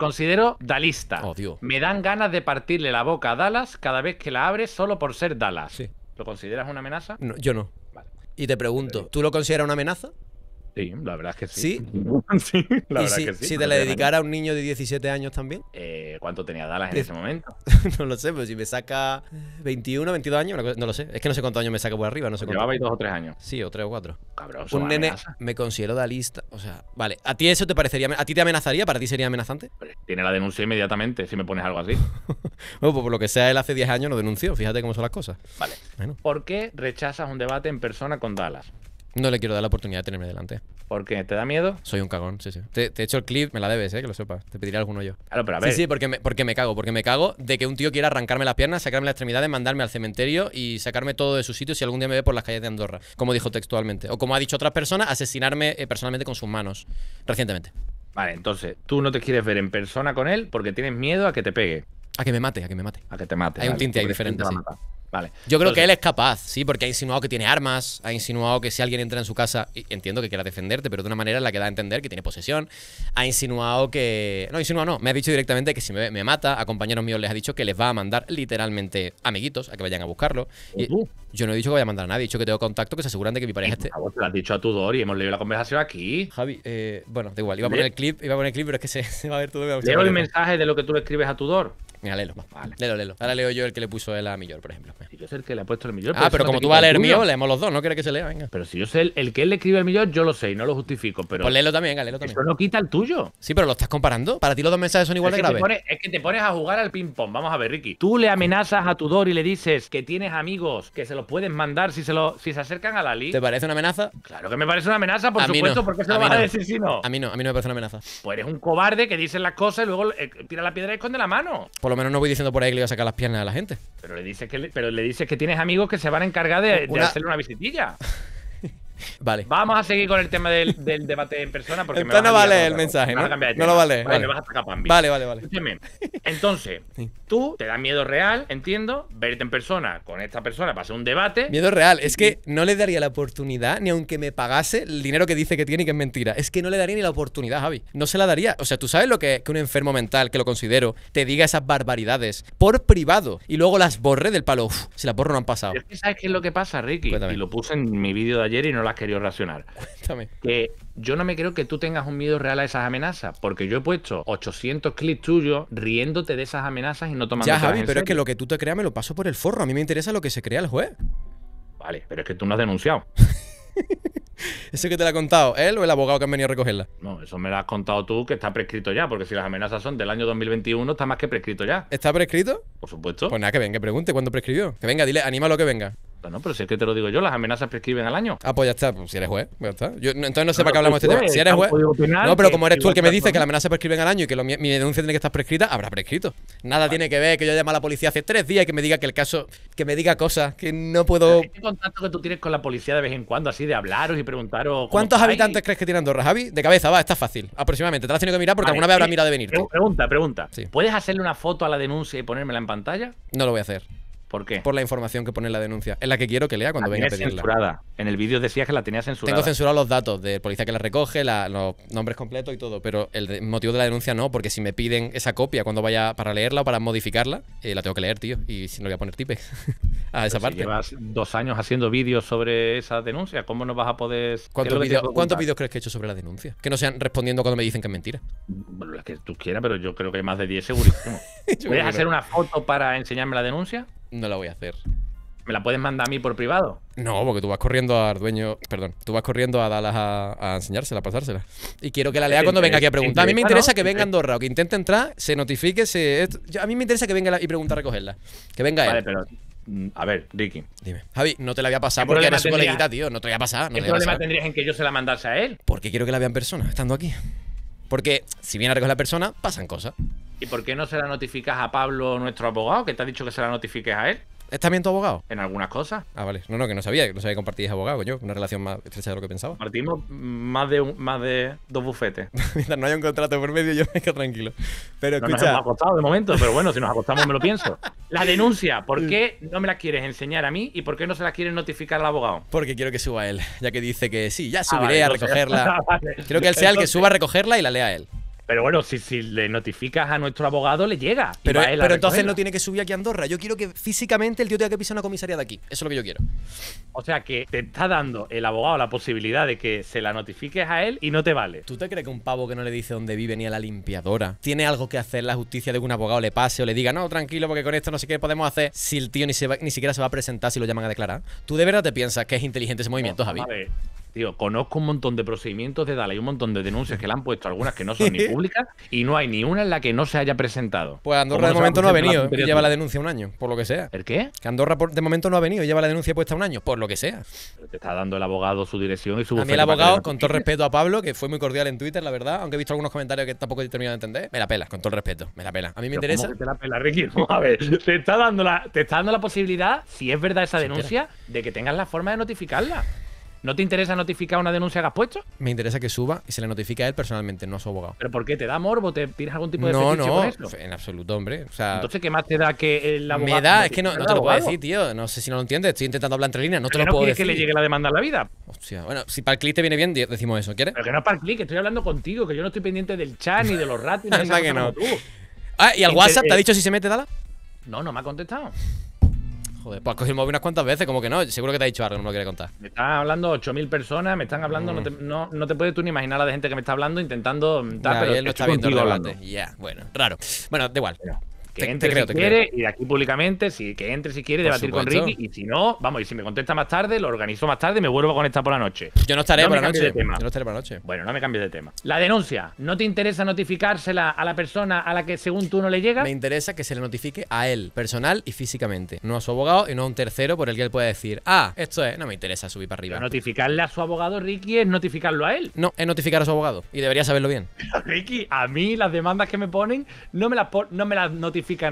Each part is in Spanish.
considero dalista. Me dan ganas de partirle la boca a Dallas cada vez que la abre solo por ser Dallas. ¿Lo consideras una amenaza? yo no. Y te pregunto, ¿tú lo consideras una amenaza? Sí, la verdad es que sí. Sí, la verdad si, que sí. Si te la dedicara a un niño de 17 años también. Eh, ¿Cuánto tenía Dallas en ese momento? no lo sé, pero si me saca 21, 22 años, no lo sé. Es que no sé cuántos años me saca por arriba, no sé pues Llevaba dos o tres años. Sí, o tres o cuatro. un nene me considero dalista. O sea, vale. ¿A ti eso te parecería? ¿A ti te amenazaría? ¿Para ti sería amenazante? Tiene la denuncia inmediatamente si me pones algo así. bueno, pues por lo que sea, él hace 10 años lo denunció. Fíjate cómo son las cosas. Vale. ¿Por qué rechazas un debate en persona con Dallas? No le quiero dar la oportunidad de tenerme delante. ¿Por qué? ¿Te da miedo? Soy un cagón, sí, sí. Te, he hecho el clip, me la debes, eh, que lo sepas. Te pediré alguno yo. Claro, pero a ver. Sí, sí, porque me, me cago. Porque me cago de que un tío quiera arrancarme las piernas, sacarme las extremidades, mandarme al cementerio y sacarme todo de su sitio si algún día me ve por las calles de Andorra, como dijo textualmente. O como ha dicho otras personas, asesinarme eh, personalmente con sus manos, recientemente. Vale, entonces, tú no te quieres ver en persona con él porque tienes miedo a que te pegue. A que me mate, a que me mate. A que te mate. Hay un tinte ahí diferente, sí. Yo creo que él es capaz, sí, porque ha insinuado que tiene armas, ha insinuado que si alguien entra en su casa, entiendo que quiera defenderte, pero de una manera en la que da a entender que tiene posesión. Ha insinuado que. No, insinuado no. Me ha dicho directamente que si me, mata, a compañeros míos les ha dicho que les va a mandar literalmente amiguitos a que vayan a buscarlo. Y yo no he dicho que vaya a mandar a nadie, he dicho que tengo contacto que se aseguran de que mi pareja esté. Te lo has dicho a Tudor y hemos leído la conversación aquí. Javi, eh, bueno, da igual, iba a poner el clip, iba a poner el clip, pero es que se, va a ver todo. Leo el mensaje de lo que tú le escribes a Tudor. Venga, léelo. Vale. Léelo, Lelo. Ahora leo yo el que le puso él a Millor, por ejemplo. Si yo soy el que le ha puesto el Millor. Ah, pero, como tú vas a leer mío, leemos los dos, no quieres que se lea, venga. Pero si yo sé el, que él le escribe el Millor, yo lo sé y no lo justifico. Pero pues léelo también, Eso también. eso no quita el tuyo. Sí, pero lo estás comparando. Para ti los dos mensajes son igual de graves. es que te pones a jugar al ping-pong. Vamos a ver, Ricky. Tú le amenazas a tu Dor y le dices que tienes amigos que se los puedes mandar si se, lo, si se acercan a la lista. ¿Te parece una amenaza? Claro que me parece una amenaza, por supuesto, porque se lo vas a decir si no. A mí no, a mí no me parece una amenaza. Pues eres un cobarde que dice las cosas y luego eh, tira la piedra y esconde la mano por lo menos no voy diciendo por ahí que le voy a sacar las piernas a la gente. Pero le dices que, pero le que tienes amigos que se van a encargar de, de hacerle una visitilla. Vale. Vamos a seguir con el tema del, debate en persona porque no vale el mensaje, ¿no? lo vale. Vale, vale. vale, vale, Entonces, tú te da miedo real, entiendo, verte en persona con esta persona para hacer un debate. Miedo real, es que no le daría la oportunidad ni aunque me pagase el dinero que dice que tiene y que es mentira. Es que no le daría ni la oportunidad, Javi. No se la daría. O sea, tú sabes lo que que un enfermo mental, que lo considero, te diga esas barbaridades por privado y luego las borre del palo. si las borro no han pasado. Es ¿Sabes qué es lo que pasa, Ricky? Y lo puse en mi vídeo de ayer y no la querido racionar. Que yo no me creo que tú tengas un miedo real a esas amenazas, porque yo he puesto 800 clips tuyos riéndote de esas amenazas y no tomando. Ya, Javi, pero es que lo que tú te creas me lo paso por el forro. A mí me interesa lo que se crea el juez. Vale, pero es que tú no has denunciado. ¿Eso que te lo ha contado él o el abogado que han venido a recogerla? No, eso me lo has contado tú, que está prescrito ya, porque si las amenazas son del año 2021, está más que prescrito ya. ¿Está prescrito? Por supuesto. Pues nada, que venga, pregunte cuándo prescribió. Que venga, dile, anímalo que venga pero si es que te lo digo yo, las amenazas prescriben al año. Ah, pues ya está, pues si eres juez, pues entonces no sé para qué hablamos de este tema. Si eres juez. No, pero como eres tú el que me dice que las amenazas prescriben al año y que mi, denuncia tiene que estar prescrita, habrá prescrito. Nada tiene que ver que yo llame a la policía hace tres días y que me diga que el caso, que me diga cosas, que no puedo. ¿Qué contacto que tú tienes con la policía de vez en cuando, así de hablaros y preguntaros. ¿Cuántos habitantes crees que tiene Andorra, Javi? De cabeza, va, está fácil. Aproximadamente. Te la has tenido que mirar porque alguna vez habrá mirado de venir. Pregunta, pregunta. ¿Puedes hacerle una foto a la denuncia y ponérmela en pantalla? No lo voy a hacer. ¿Por qué? Por la información que pone en la denuncia. Es la que quiero que lea cuando venga a pedirla. En el vídeo decías que la tenía censurada. Tengo censurados los datos de policía que la recoge, los nombres completos y todo, pero el motivo de la denuncia no, porque si me piden esa copia cuando vaya para leerla o para modificarla, eh, la tengo que leer, tío, y si no voy a poner tipe a esa parte. llevas dos años haciendo vídeos sobre esa denuncia, ¿cómo no vas a poder... ¿Cuántos vídeos crees que he hecho sobre la denuncia? Que no sean respondiendo cuando me dicen que es mentira. Bueno, que tú quieras, pero yo creo que hay más de 10 segurísimo. ¿Puedes a hacer una foto para enseñarme la denuncia? no la voy a hacer. ¿Me la puedes mandar a mí por privado? No, porque tú vas corriendo al dueño. Perdón, tú vas corriendo a Dallas a, enseñársela, a pasársela. Y quiero que la lea cuando venga aquí a preguntar. A mí me interesa que venga eh, Andorra o que intente entrar, se notifique, se. A mí me interesa que venga y pregunte a recogerla. Que venga él. Vale, pero. Mm, a ver, Ricky. Dime. Javi, no te la voy a pasar porque era su coleguita, tío. No te la voy a pasar. ¿Qué problema tendrías en que yo se la mandase a él? Porque quiero que la vea en persona, estando aquí. Porque si viene a recoger la persona, pasan cosas. ¿Y por qué no se la notificas a Pablo, nuestro abogado, que te ha dicho que se la notifiques a él? ¿Estás también tu abogado? En algunas cosas. Ah, vale. No, no, que no sabía, que no sabía compartir compartías abogado, yo. Una relación más estrecha de lo que pensaba. Partimos más de un, más de dos bufetes. Mientras no hay un contrato por medio, yo me quedo tranquilo. Pero escucha. nos hemos acostado de momento, pero bueno, si nos acostamos me lo pienso. La denuncia, ¿por qué no me la quieres enseñar a mí y por qué no se la quieres notificar al abogado? Porque quiero que suba él, ya que dice que sí, ya ah, subiré a recogerla. Quiero ah, que él sea el que suba a recogerla y la lea él. Pero bueno, si, le notificas a nuestro abogado, le llega. Pero, pero entonces no tiene que subir aquí a Andorra. Yo quiero que físicamente el tío tenga que pisar una comisaría de aquí. Eso es lo que yo quiero. O sea que te está dando el abogado la posibilidad de que se la notifiques a él y no te vale. ¿Tú te crees que un pavo que no le dice dónde vive ni a la limpiadora tiene algo que hacer la justicia de que un abogado le pase o le diga, no, tranquilo, porque con esto no sé qué podemos hacer si el tío ni, se ni siquiera se va a presentar si lo llaman a declarar? ¿Tú de verdad te piensas que es inteligente ese movimiento, Javi? Tío, conozco un montón de procedimientos de Dala y un montón de denuncias que le han puesto, algunas que no son ni públicas, y no hay ni una en la que no se haya presentado. Pues Andorra de momento no ha venido, lleva la denuncia un año, por lo que sea. ¿El qué? Que Andorra de momento no ha venido, lleva la denuncia puesta un año, por lo que sea. te está dando el abogado su dirección y su A mí el abogado, con todo respeto a Pablo, que fue muy cordial en Twitter, la verdad, aunque he visto algunos comentarios que tampoco he terminado de entender, me la pela, con todo respeto, me la pela. A mí me interesa. te la pela, Ricky, a ver, te está dando la, te está dando la posibilidad, si es verdad esa denuncia, de que tengas la forma de notificarla. ¿No te interesa notificar una denuncia que has puesto? Me interesa que suba y se le notifique a él personalmente, no a su abogado. ¿Pero por qué? ¿Te da morbo? ¿Te algún tipo de No, no, en absoluto, hombre. O sea, Entonces, ¿qué más te da que el abogado? Me da, es que no, no te lo puedo decir, tío. No sé si no lo entiendes. Estoy intentando hablar entre líneas, no te lo puedo decir. que le llegue la demanda a la vida? Hostia, bueno, si para el clic te viene bien, decimos eso, ¿quieres? Pero que no es para el clic, estoy hablando contigo, que yo no estoy pendiente del chat ni de los ratos ni de que no. tú. Ah, ¿y al WhatsApp te ha eh, dicho si se mete, Dada? No, no me ha contestado. Joder, pues cogimos unas cuantas veces, como que no. Seguro que te ha dicho algo, no me lo quiere contar. Me están hablando 8.000 personas, me están hablando, no, te, mm. no, te puedes tú ni imaginar la de gente que me está hablando intentando. Mm, ya, pero Ya, bueno, raro. Bueno, da igual. Que entre si quiere y de aquí públicamente, si, que entre si quiere, debatir con Ricky. Y si no, vamos, y si me contesta más tarde, lo organizo más tarde y me vuelvo a conectar por la noche. Yo no estaré por la noche. Bueno, no me cambies de tema. La denuncia. ¿No te interesa notificársela a la persona a la que según tú no le llega? Me interesa que se le notifique a él, personal y físicamente. No a su abogado y no a un tercero por el que él pueda decir, ah, esto es, no me interesa subir para arriba. notificarle a su abogado, Ricky, es notificarlo a él. No, es notificar a su abogado. Y debería saberlo bien. Ricky, a mí las demandas que me ponen no me las, no me las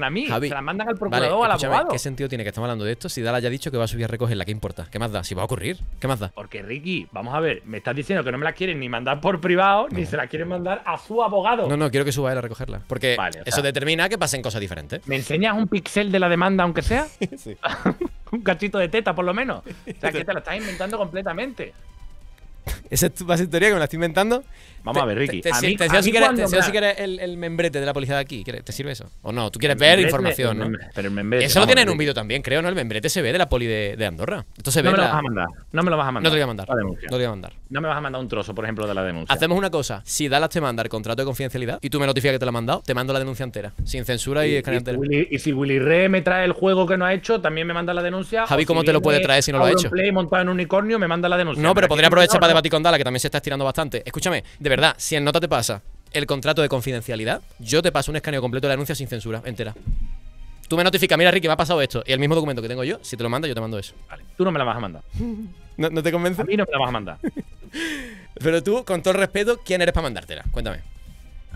a mí, se la mandan al procurador, al abogado. ¿Qué sentido tiene que estamos hablando de esto si Dala ya ha dicho que va a subir a recogerla? ¿Qué importa? ¿Qué más da? Si va a ocurrir, ¿qué más da? Porque Ricky, vamos a ver, me estás diciendo que no me la quieren ni mandar por privado, ni se la quieren mandar a su abogado. No, no, quiero que suba él a recogerla. Porque eso determina que pasen cosas diferentes. ¿Me enseñas un pixel de la demanda, aunque sea? sí. un cachito de teta, por lo menos. O sea, que te la estás inventando completamente. Esa es tu base teoría que me la estoy inventando. Vamos a ver, Ricky. Te, si quieres, el, membrete de la policía de aquí. ¿Te sirve eso? ¿O no? Tú quieres ver información, Eso lo tienen en un vídeo también, creo, ¿no? El membrete se ve de la poli de, Andorra. Entonces no me lo vas a mandar. No me lo vas a mandar. No te voy a mandar. no te voy a mandar. No me vas a mandar un trozo, por ejemplo, de la denuncia. Hacemos una cosa. Si Dallas te manda el contrato de confidencialidad y tú me notificas que te lo ha mandado, te mando la denuncia entera. Sin censura y, y y si Willy Re me trae el juego que no ha hecho, también me manda la denuncia. Javi, ¿cómo te lo puede traer si no lo ha hecho? Play montado en unicornio, me manda la denuncia. No, pero podría aprovechar para debatir que también se está estirando bastante. Escúchame, de verdad, si en nota te pasa el contrato de confidencialidad, yo te paso un escaneo completo de la anuncia sin censura, entera. Tú me notificas, mira Ricky, me ha pasado esto. Y el mismo documento que tengo yo, si te lo manda, yo te mando eso. Vale, tú no me la vas a mandar. ¿No, te convences. A mí no me la vas a mandar. Pero tú, con todo respeto, ¿quién eres para mandártela? Cuéntame.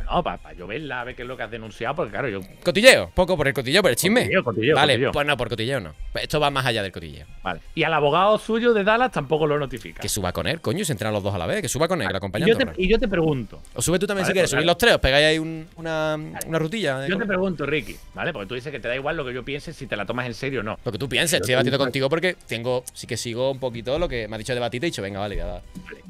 No, para yo verla, a ver qué es lo que has denunciado, porque claro, yo. ¿Cotilleo? Poco por el cotilleo, por el chisme. Cotilleo, cotilleo, vale, pues no, por cotilleo no. Pues esto va más allá del cotilleo. Vale. Y al abogado suyo de Dallas tampoco lo notifica. Que suba con él, coño, y se entran los dos a la vez, que suba con él, la compañía. Y yo, te, pregunto. O sube tú también si quieres, pues subir los tres, os pegáis ahí una, rutilla. Yo te pregunto, Ricky, ¿vale? Porque tú dices que te da igual lo que yo piense si te la tomas en serio o no. Lo que tú pienses, estoy debatiendo contigo porque tengo, sí que sigo un poquito lo que me ha dicho batita y he dicho, venga, vale, ya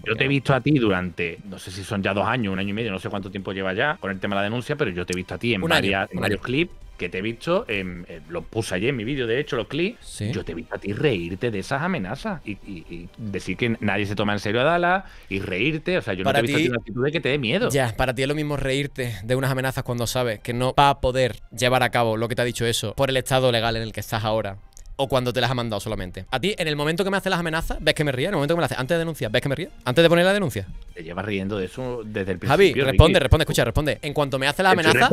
Yo te he visto a ti durante, no sé si son ya dos años, un año y medio, no sé cuánto tiempo lleva ya tema de la denuncia, pero yo te he visto a ti en, varios clips que te he visto, Los eh, lo puse ayer en mi vídeo, de hecho, los clips, yo te he visto a ti reírte de esas amenazas y, decir que nadie se toma en serio a Dala y reírte, o sea, yo no te he visto a ti una actitud de que te dé miedo. Ya, para ti es lo mismo reírte de unas amenazas cuando sabes que no va a poder llevar a cabo lo que te ha dicho eso por el estado legal en el que estás ahora o cuando te las ha mandado solamente. A ti, en el momento que me hace las amenazas, ves que me ríe. En el momento que me hace, antes de denunciar, ves que me ríe. Antes de poner la denuncia. Te llevas riendo de eso desde el principio. Javi, responde, responde, escucha, responde. En cuanto me hace la amenaza.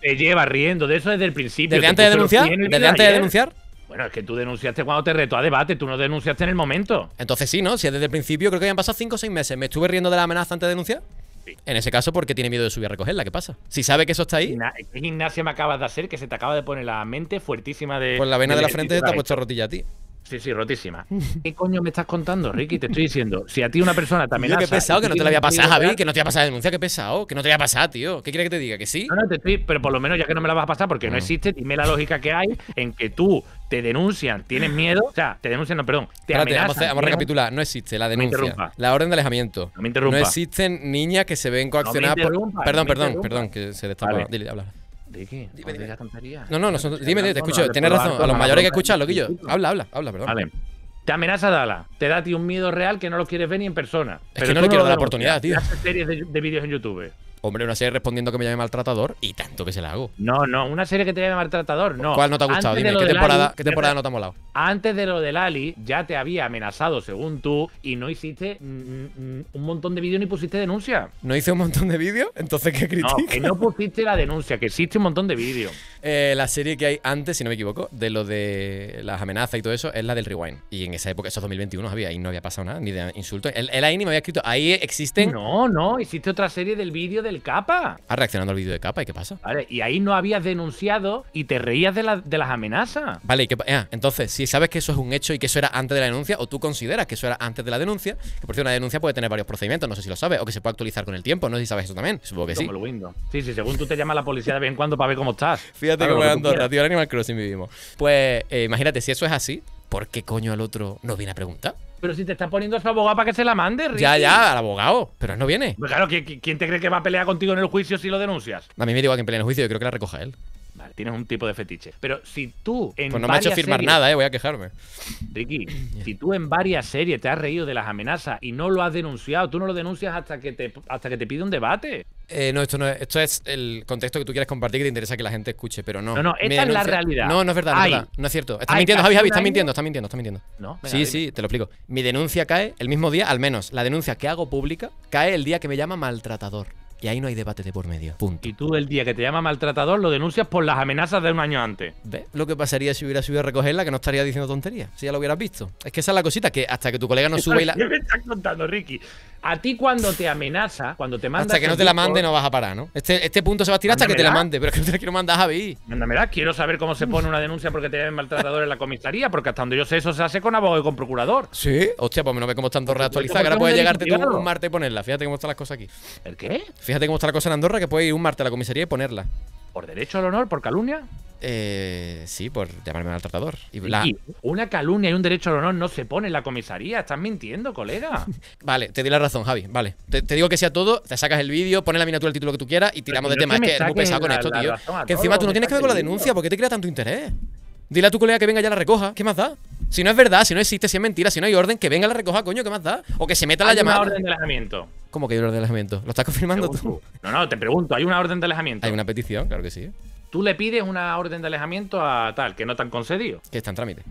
Te llevas riendo de eso desde el principio. Desde antes de denunciar. Desde antes de denunciar. Bueno, es que tú denunciaste cuando te retó a debate, tú no denunciaste en el momento. Entonces sí, ¿no? Si es desde el principio, creo que habían pasado 5 o 6 meses. ¿Me estuve riendo de la amenaza antes de denunciar? En ese caso, porque tiene miedo de subir a recogerla? ¿Qué pasa? Si sabe que eso está ahí. ¿Qué gimnasia me acabas de hacer que se te acaba de poner la mente fuertísima de. Pues la vena de, la frente te ha puesto rotilla a ti. Sí, sí, rotísima. ¿Qué coño me estás contando, Ricky? Te estoy diciendo, si a ti una persona también. Qué pesado, que no te la había pasado, Javi, que no te había pasado denuncia, qué pesado, que no te había pasado, tío. ¿Qué quieres que te diga? ¿Que sí? No, no, te estoy, pero por lo menos ya que no me la vas a pasar porque no ah. existe, dime la lógica que hay en que tú te denuncian, tienes miedo, o sea, te denuncian, no, perdón, te Espérate, vamos, a, vamos, recapitular, no existe la denuncia, la orden de alejamiento, no, me no existen niñas que se ven coaccionadas no perdón, perdón, perdón, que se destapa. Dile, hablar. ¿De qué? Dime, dime. No, no, dime, te escucho. Tienes razón. A los mayores hay que que loquillo. Habla, habla, habla, perdón. Vale. Te amenaza Dala. Te da a ti un miedo real que no lo quieres ver ni en persona. pero que no le quiero dar la oportunidad, tío. Haces series de vídeos en YouTube. Hombre, una serie respondiendo que me llame maltratador y tanto que se la hago. No, no, una serie que te llame maltratador, no. ¿Cuál no te ha gustado? Dime, ¿qué temporada, no te ha molado? Antes de lo del Ali, ya te había amenazado, según tú, y no hiciste mm, mm, mm, un montón de vídeos ni pusiste denuncia. ¿No hice un montón de vídeos? Entonces, ¿qué critica? No, que no pusiste la denuncia, que existe un montón de vídeos. Eh, la serie que hay antes, si no me equivoco, de lo de las amenazas y todo eso, es la del Rewind. Y en esa época, esos 2021 había, y no había pasado nada, ni de insultos. El, ni me había escrito, ahí existen. No, no, existe otra serie del vídeo de capa. Ha reaccionado al vídeo de capa, ¿y qué pasa? Vale, y ahí no habías denunciado y te reías de, las amenazas. Vale, ah, entonces, si sabes que eso es un hecho y que eso era antes de la denuncia, o tú consideras que eso era antes de la denuncia, que por cierto, una denuncia puede tener varios procedimientos, no sé si lo sabes, o que se puede actualizar con el tiempo, no sé si sabes eso también. Supongo que sí. Sí, sí, según tú te llama la policía de vez en cuando para ver cómo estás. Fíjate cómo ando, tío, Animal Crossing vivimos. Pues eh, imagínate, si eso es así, ¿por qué coño al otro Nos viene a preguntar? Pero si te está poniendo a su abogado para que se la mande, Ricky. Ya, ya, al abogado. Pero él no viene. Pues claro, ¿quién, ¿quién te cree que va a pelear contigo en el juicio si lo denuncias? A mí me digo a quien pelea en el juicio, yo creo que la recoja él. Vale, tienes un tipo de fetiche. Pero si tú en Pues no me ha hecho firmar nada, eh, voy a quejarme. Ricky, si tú en varias series te has reído de las amenazas y no lo has denunciado, tú no lo denuncias hasta que te, hasta que te pide un debate. Eh, no, esto no es, esto es el contexto que tú quieres compartir que te interesa que la gente escuche, pero no. No, no, esta es la realidad. No, no es verdad, no es No es cierto. está mintiendo, Javi, Javi, está mintiendo, está mintiendo, está mintiendo. No, sí, sí, te lo explico. Mi denuncia cae el mismo día, al menos la denuncia que hago pública, cae el día que me llama maltratador. Y ahí no hay debate de por medio. Punto. Y tú el día que te llama maltratador lo denuncias por las amenazas del un antes. ¿Ves? Lo que pasaría si hubiera subido a recogerla, que no estaría diciendo tonterías. Si ya lo hubieras visto. Es que esa es la cosita, que hasta que tu colega no sube y la... ¿Qué me estás contando, Ricky? A ti cuando te amenaza, cuando te manda... Hasta que no te la mande no vas a parar, ¿no? Este, este punto se va a tirar hasta que te la mande, pero es que no te la quiero mandar, Javi. Mándamela, quiero saber cómo se pone una denuncia porque te llamen maltratador en la comisaría, porque hasta donde yo sé eso se hace con abogado y con procurador. Sí, hostia, pues no ve cómo están todos reactualizados, que ahora puedes llegarte tú un martes y ponerla. Fíjate cómo están las cosas aquí. ¿El qué? Fíjate cómo está la cosa en Andorra, que puede ir un martes a la comisaría y ponerla. ¿Por derecho al honor? ¿Por calumnia? Eh, sí, por llamarme al Y, y una calumnia y un derecho al honor no se pone en la comisaría. Estás mintiendo, colega. vale, te di la razón, Javi. Vale. Te, digo que sea todo, te sacas el vídeo, pones la miniatura, el título que tú quieras y tiramos de tema. Es que es muy pesado con esto, tío. Que encima tú no tienes que ver con la denuncia. ¿Por qué te crea tanto interés? Dile a tu colega que venga ya la recoja. ¿Qué más da? Si no es verdad, si no existe, si es mentira, si no hay orden, que venga la recoja, coño, ¿qué más da? O que se meta la llamada. una orden de alejamiento. ¿Cómo que hay una orden de alejamiento? ¿Lo estás confirmando tú? No, no, te pregunto, ¿hay una orden de alejamiento? Hay una petición, claro que sí. Tú le pides una orden de alejamiento a tal, que no te han concedido. Que está en trámite.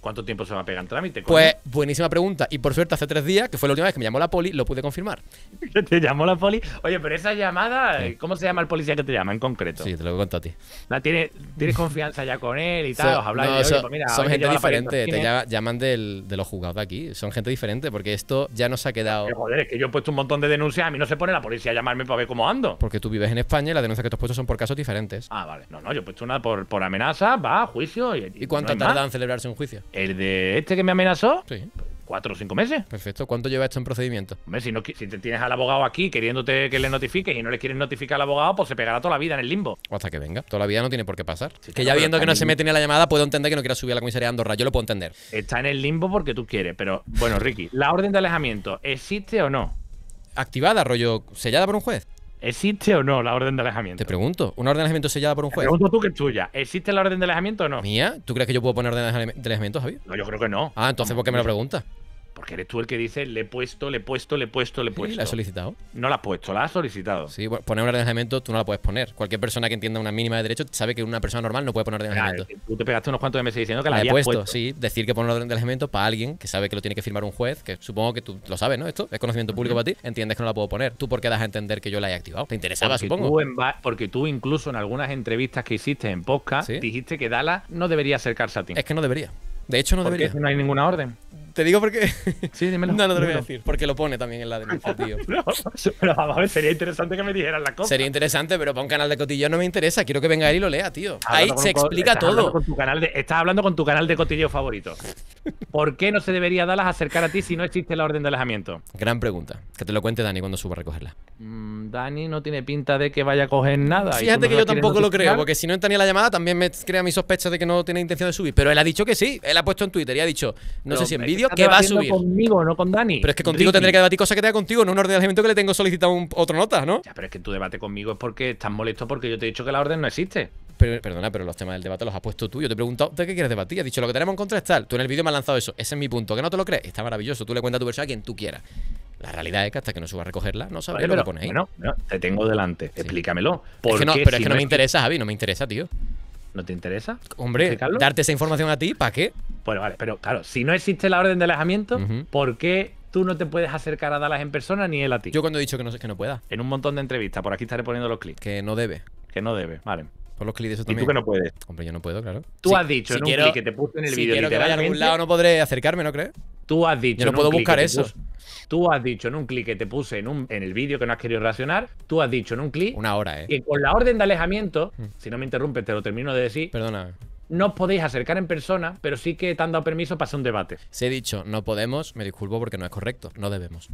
¿Cuánto tiempo se va a pegar en trámite? Pues buenísima pregunta. Y por suerte, hace tres días, que fue la última vez que me llamó la poli, lo pude confirmar. ¿Te llamó la poli? Oye, pero esa llamada, eh, ¿cómo se llama el policía que te llama en concreto? Sí, te lo voy a ti. La, ¿tienes, ¿Tienes confianza ya con él y tal? de, pues son gente diferente, te ¿eh? llaman de los juzgados de aquí. Son gente diferente, porque esto ya nos ha quedado. joder, es que yo he puesto un montón de denuncias, a mí no se pone la policía a llamarme para ver cómo ando. Porque tú vives en España y las denuncias que tú has puesto son por casos diferentes. Ah, vale. No, no, yo he puesto una por, por amenaza, va, juicio. ¿Y, y, y cuánto tarda en celebrarse un juicio? El de este que me amenazó, sí. cuatro o cinco meses. Perfecto. ¿Cuánto lleva esto en procedimiento? Hombre, si, tienes al abogado aquí queriéndote que le notifiques y no le quieres notificar al abogado, pues se pegará toda la vida en el limbo. O hasta que venga. Toda la vida no tiene por qué pasar. que ya viendo que no se mete en la llamada, puedo entender que no quiera subir a la comisaría de Andorra. Yo lo puedo entender. Está en el limbo porque tú quieres. Pero bueno, Ricky, ¿la orden de alejamiento existe o no? Activada, rollo, sellada por un juez. ¿Existe o no la orden de alejamiento? Te pregunto, ¿una orden de alejamiento sellada por un juez? Te pregunto tú que es tuya. ¿Existe la orden de alejamiento o no? ¿Mía? ¿Tú crees que yo puedo poner orden de alejamiento, Javier? No, yo creo que no. Ah, entonces ¿por qué me lo preguntas? Porque eres tú el que dice, le he puesto, le he puesto, le he puesto, le he puesto. la has solicitado? No la has puesto, la has solicitado. Sí, poner un ordenamiento tú no la puedes poner. Cualquier persona que entienda una mínima de derecho sabe que una persona normal no puede poner ordenamiento. tú te pegaste unos cuantos meses diciendo que la, la he puesto, Sí, decir que poner orden de para alguien que sabe que lo tiene que firmar un juez, que supongo que tú lo sabes, ¿no? Esto es conocimiento público para ti, entiendes que no la puedo poner. ¿Tú por qué das a entender que yo la he activado? ¿Te interesaba, supongo? porque tú incluso en algunas entrevistas que hiciste en podcast dijiste que Dala no debería acercarse a ti. Es que no debería. De hecho, no debería. No hay ninguna orden. Te digo porque. Sí, dímelo. no, no te lo voy a decir. Porque lo pone también en la denuncia, tío. pero a ver, sería interesante que me dijeran la cosa. Sería interesante, pero para un canal de cotilleo no me interesa. Quiero que venga él y lo lea, tío. Ahí se explica todo. estás hablando con tu canal de cotilleo favorito. ¿Por qué no se debería a acercar a ti si no existe la orden de alejamiento? Gran pregunta. Que te lo cuente Dani cuando suba a recogerla. Mm, Dani no tiene pinta de que vaya a coger nada. Fíjate que yo tampoco lo creo, porque si no entraría la llamada también me crea mi sospecha de que no tiene intención de subir. Pero él ha dicho que sí. Él ha puesto en Twitter y ha dicho, no sé si en vídeo que va a subir. conmigo, no con Dani. Pero es que contigo tendré que debatir cosas que tenga contigo, no un ordenamiento que le tengo solicitado un, otro nota, ¿no? Ya, pero es que tu debate conmigo es porque estás molesto porque yo te he dicho que la orden no existe. perdona, pero los temas del debate los has puesto tú. Yo te he preguntado, ¿de qué quieres debatir? Has dicho, lo que tenemos en contra es tal. Tú en el vídeo me has lanzado eso. Ese es mi punto. ¿Que no te lo crees? Está maravilloso. Tú le cuentas tu versión a quien tú quieras. La realidad es que hasta que no suba a recogerla, no sabré lo que pones Bueno, no, te tengo delante. Explícamelo. Es pero es que no, no me interesa, Javi. No me interesa, tío. ¿No te interesa? Hombre, darte esa información a ti, ¿para qué? Bueno, vale, pero claro, si no existe la orden de alejamiento, ¿por qué tú no te puedes acercar a Dallas en persona ni él a ti? Yo cuando he dicho que no sé que no pueda. En un montón de entrevistas, por aquí estaré poniendo los clics. Que no debe. Que no debe, vale. Por los clics eso también. Y tú que no puedes. Hombre, yo no puedo, claro. Tú has dicho no, que te puse en el video vídeo. Si quiero que vaya a algún lado no podré acercarme, ¿no crees? Tú has dicho. Yo no puedo buscar eso. tú has dicho en un clic que te puse en, en el vídeo que no has querido reaccionar. Tú has dicho en un clic. Una hora, ¿eh? Que con la orden de alejamiento, mm. si no me interrumpes, te lo termino de decir. Perdona no os podéis acercar en persona, pero sí que te han dado permiso para hacer un debate. Se he dicho, no podemos, me disculpo porque no es correcto, no debemos.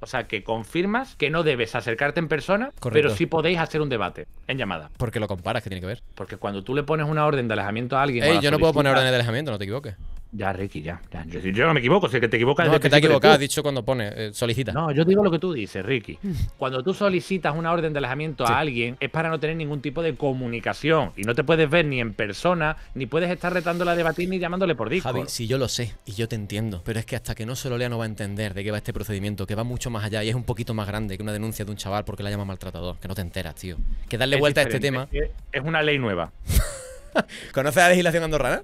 O sea, que confirmas que no debes acercarte en persona, pero sí podéis hacer un debate en llamada. Porque lo comparas, ¿qué tiene que ver? Porque cuando tú le pones una orden de alejamiento a alguien. Ey, yo no puedo poner orden de alejamiento, no te equivoques. Ya, Ricky, ya. Yo, no me equivoco, si que te equivocas no, es que te equivocado, has dicho cuando pone, eh, solicita. No, yo digo lo que tú dices, Ricky. Cuando tú solicitas una orden de alejamiento a alguien, es para no tener ningún tipo de comunicación y no te puedes ver ni en persona, ni puedes estar retándola a debatir ni llamándole por Discord. Javi, si yo lo sé y yo te entiendo, pero es que hasta que no se lo lea no va a entender de qué va este procedimiento, que va mucho más allá y es un poquito más grande que una denuncia de un chaval porque la llama maltratador, que no te enteras, tío. Que darle vuelta a este tema. Es una ley nueva. ¿Conoces la legislación andorrana?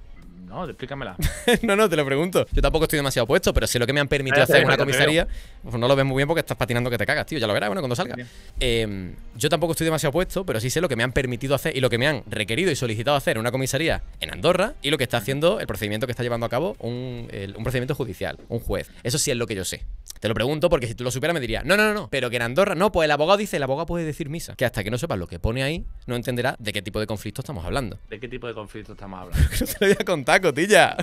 No, explícamela. no, no, te lo pregunto. Yo tampoco estoy demasiado puesto, pero sé lo que me han permitido hacer en una comisaría, pues no lo ves muy bien porque estás patinando que te cagas, tío. Ya lo verás, bueno, cuando salga. Eh, yo tampoco estoy demasiado puesto, pero sí sé lo que me han permitido hacer y lo que me han requerido y solicitado hacer en una comisaría en Andorra y lo que está haciendo el procedimiento que está llevando a cabo un, procedimiento judicial, un juez. Eso sí es lo que yo sé. Te lo pregunto porque si tú lo supieras me diría no, no, no, no, pero que en Andorra, no, pues el abogado dice, el abogado puede decir misa. Que hasta que no sepas lo que pone ahí, no entenderás de qué tipo de conflicto estamos hablando. ¿De qué tipo de conflicto estamos hablando? te voy a Cotilla.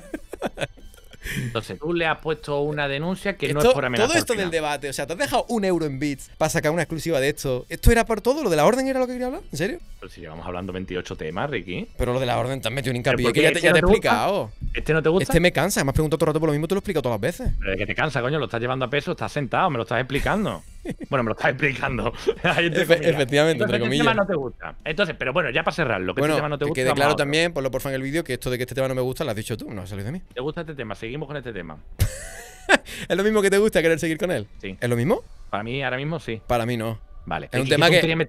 Entonces, tú le has puesto una denuncia que no es por amenaza. Todo esto del debate, o sea, te has dejado un euro en bits para sacar una exclusiva de esto. ¿Esto era por todo? ¿Lo de la orden era lo que quería hablar? ¿En serio? Pero pues si llevamos hablando 28 temas, Ricky. Pero lo de la orden también tiene un hincapié que este ya te, he explicado. ¿Este no te gusta? Este me cansa, me has preguntado todo el rato por lo mismo, te lo he explicado todas las veces. Pero es que te cansa, coño, lo estás llevando a peso, estás sentado, me lo estás explicando. Bueno, me lo estás explicando. efectivamente, entre comillas. Este tema no te gusta. Entonces, pero bueno, ya para cerrarlo que este tema no te gusta. Que quede claro también, por en el vídeo, que esto de que este tema no me gusta lo has dicho tú, no ha salido de mí. ¿Te gusta este tema? Seguimos con este tema. ¿Es lo mismo que te gusta querer seguir con él? Sí. ¿Es lo mismo? Para mí, ahora mismo sí. Para mí no. Vale. Es un tema que. me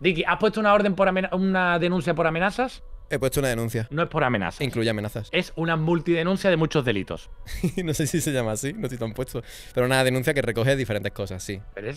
Dicky, ¿has puesto una orden por una denuncia por amenazas? He puesto una denuncia. No es por amenazas. Incluye amenazas. Es una multidenuncia de muchos delitos. no sé si se llama así, no sé si te han puesto. Pero una denuncia que recoge diferentes cosas, sí. Pero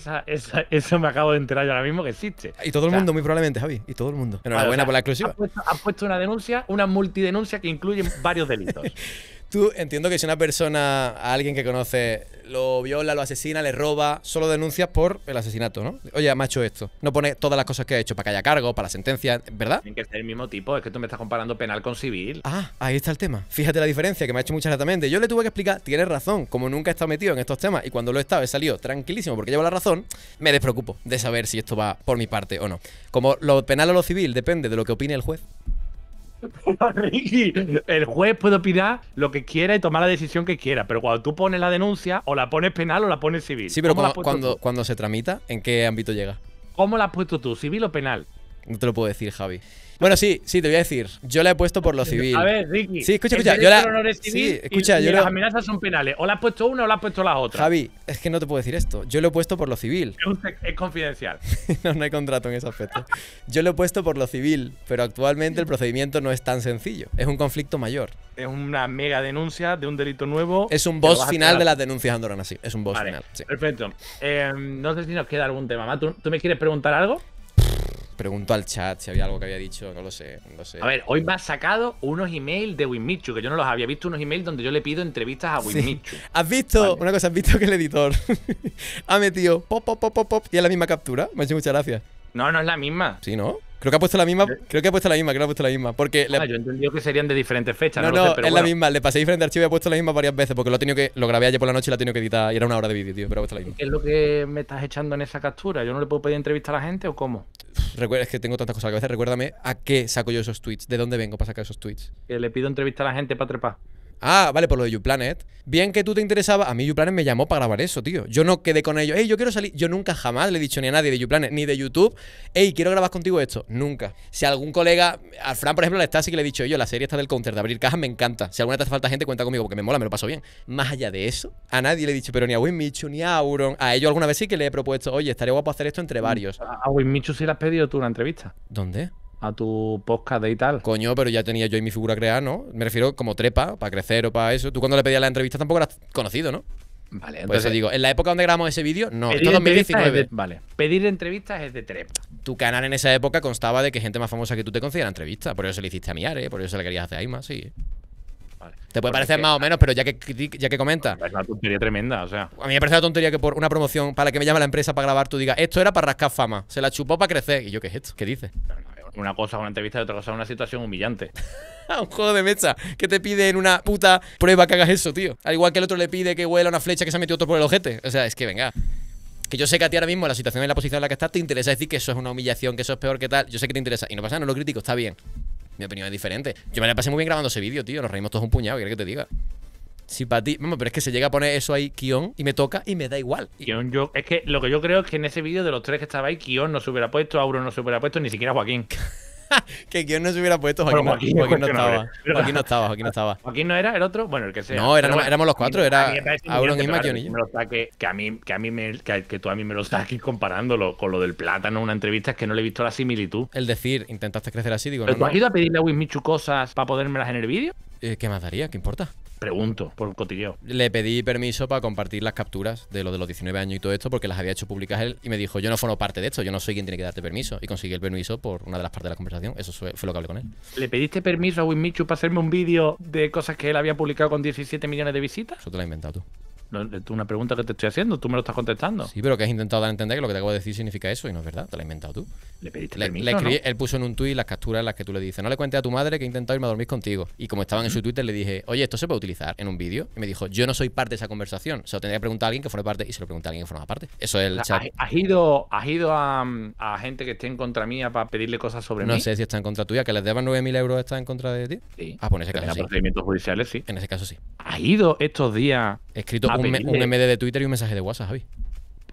eso me acabo de enterar yo ahora mismo que existe. Y todo el mundo, muy probablemente, Javi. Y todo el mundo. Enhorabuena por la exclusiva. Has puesto, puesto una denuncia, una multidenuncia que incluye varios delitos. Tú entiendo que si una persona, a alguien que conoce, lo viola, lo asesina, le roba, solo denuncias por el asesinato, ¿no? Oye, macho, esto. No pone todas las cosas que ha hecho para que haya cargo, para la sentencia, ¿verdad? Tienen que ser el mismo tipo, es que tú me estás comparando penal con civil. Ah, ahí está el tema. Fíjate la diferencia que me ha hecho mucha exactamente. Yo le tuve que explicar, tienes razón, como nunca he estado metido en estos temas y cuando lo he estado he salido tranquilísimo porque llevo la razón, me despreocupo de saber si esto va por mi parte o no. Como lo penal o lo civil depende de lo que opine el juez, el juez puede opinar lo que quiera y tomar la decisión que quiera, pero cuando tú pones la denuncia, o la pones penal o la pones civil. Sí, pero cuando, cuando se tramita, ¿en qué ámbito llega? ¿Cómo la has puesto tú, civil o penal? No te lo puedo decir, Javi. Bueno, sí, sí, te voy a decir. Yo la he puesto por lo civil. A ver, Ricky. Sí, escucha, escucha. Yo sí, escucha, las amenazas son penales. O la has puesto una o la has puesto la otra. Javi, es que no te puedo decir esto. Yo lo he puesto por lo civil. Es, confidencial. no, hay contrato en ese aspecto. yo lo he puesto por lo civil, pero actualmente el procedimiento no es tan sencillo. Es un conflicto mayor. Es una mega denuncia de un delito nuevo. Es un boss final de las denuncias andoranas, sí. Es un boss final. Perfecto. Em, no sé si nos queda algún tema ¿Tú me quieres preguntar algo? pregunto al chat si había algo que había dicho, no lo sé, no sé. A ver, hoy me has sacado unos emails de Winmichu, que yo no los había visto, unos emails donde yo le pido entrevistas a Winmichu. ¿Has visto? Una cosa, ¿has visto que el editor ha metido pop, pop, pop, pop, pop y es la misma captura? Me ha hecho muchas gracias. No, no es la misma. Sí, ¿no? Creo que ha puesto la misma, eh. creo que ha puesto la misma, creo que ha puesto la misma. Porque ah, yo entendí que serían de diferentes fechas. No, no, es la misma. Le pasé diferente archivo y ha puesto la misma varias veces porque lo, que, lo grabé ayer por la noche y la he tenido que editar y era una hora de vídeo, tío, pero ha puesto la misma. ¿Qué es lo que me estás echando en esa captura? ¿Yo no le puedo pedir entrevista a la gente o cómo? es que tengo tantas cosas a la Recuérdame a qué saco yo esos tweets, de dónde vengo para sacar esos tweets. Que le pido entrevista a la gente para trepar. Ah, vale, por lo de YouPlanet. Bien que tú te interesaba. A mí YouPlanet me llamó para grabar eso, tío. Yo no quedé con ellos. Ey, yo quiero salir. Yo nunca jamás le he dicho ni a nadie de YouPlanet ni de YouTube. Ey, quiero grabar contigo esto. Nunca. Si algún colega. Al Fran, por ejemplo, le está así que le he dicho, yo la serie está del counter de abrir cajas me encanta. Si alguna te hace falta gente, cuenta conmigo porque me mola, me lo paso bien. Más allá de eso, a nadie le he dicho, pero ni a Michu ni a Auron. A ellos alguna vez sí que le he propuesto, oye, estaría guapo hacer esto entre mm. varios. A Michu sí le has pedido tú una entrevista. ¿Dónde? a tu podcast y tal. Coño, pero ya tenía yo ahí mi figura creada, ¿no? Me refiero como trepa, para crecer o para eso. Tú cuando le pedías la entrevista tampoco eras conocido, ¿no? Vale, entonces. digo, en la época donde grabamos ese vídeo, no, esto 2019. vale, pedir entrevistas es de trepa. Tu canal en esa época constaba de que gente más famosa que tú te la entrevista. Por eso se le hiciste a eh por eso se le querías hacer a Aima, sí. Te puede parecer más o menos, pero ya que, ya que comenta. Es una tontería tremenda, o sea. A mí me parece una tontería que por una promoción para que me llama la empresa para grabar, tú digas, esto era para rascar fama, se la chupó para crecer. Y yo, ¿qué es esto? ¿Qué dices? Una cosa es una entrevista y otra cosa una situación humillante. un juego de mecha que te pide en una puta prueba que hagas eso, tío. Al igual que el otro le pide que huela una flecha que se ha metido otro por el ojete. O sea, es que venga. Que yo sé que a ti ahora mismo, la situación y la posición en la que estás, te interesa decir que eso es una humillación, que eso es peor, que tal. Yo sé que te interesa. Y no pasa, no lo critico, está bien. Mi opinión es diferente. Yo me la pasé muy bien grabando ese vídeo, tío. Nos reímos todos un puñado, quiero que te diga. Si para ti, pero es que se llega a poner eso ahí, Kion, y me toca y me da igual. yo, es que lo que yo creo es que en ese vídeo de los tres que estaba ahí, Kion no se hubiera puesto, Auro no se hubiera puesto, ni siquiera Joaquín. que Kion no se hubiera puesto, Joaquín, Joaquín, no, estaba, Joaquín no estaba. Joaquín no estaba, era el otro, bueno, el que sea. No, éramos, los cuatro, era Auron, Kion y yo. Que, que a mí, que, a mí me, que, tú a mí me lo saques comparándolo con lo del plátano en una entrevista, es que no le he visto la similitud. El decir, intentaste crecer así, digo. ¿Pero tú has ido a pedirle a Wismichu cosas para podérmelas en el vídeo? Eh, ¿Qué más daría? ¿Qué importa? Pregunto, por cotilleo. Le pedí permiso para compartir las capturas de lo de los 19 años y todo esto, porque las había hecho públicas él y me dijo, yo no formo parte de esto, yo no soy quien tiene que darte permiso. Y conseguí el permiso por una de las partes de la conversación. Eso fue, fue lo que hablé con él. ¿Le pediste permiso a Winmichu para hacerme un vídeo de cosas que él había publicado con 17 millones de visitas? Eso te lo has inventado tú. Una pregunta que te estoy haciendo, tú me lo estás contestando. Sí, pero que has intentado dar a entender que lo que te acabo de decir significa eso y no es verdad, te lo has inventado tú. Le pediste permiso, Él puso en un tuit las capturas en las que tú le dices, no le cuentes a tu madre que he intentado irme a dormir contigo. Y como estaban en su Twitter, le dije, oye, esto se puede utilizar en un vídeo. Y me dijo, yo no soy parte de esa conversación. se lo tendría que preguntar a alguien que fuera parte y se lo pregunté a alguien que forma parte. Eso es el chat. ¿Has ido, ido a, gente que esté en contra mía para pedirle cosas sobre no mí? No sé si está en contra tuya, que les deban 9.000 euros está en contra de ti. Ah, pues en ese caso. procedimientos judiciales, sí. En ese caso sí. ¿Has ido estos días escrito un, MD de Twitter y un mensaje de WhatsApp, Javi.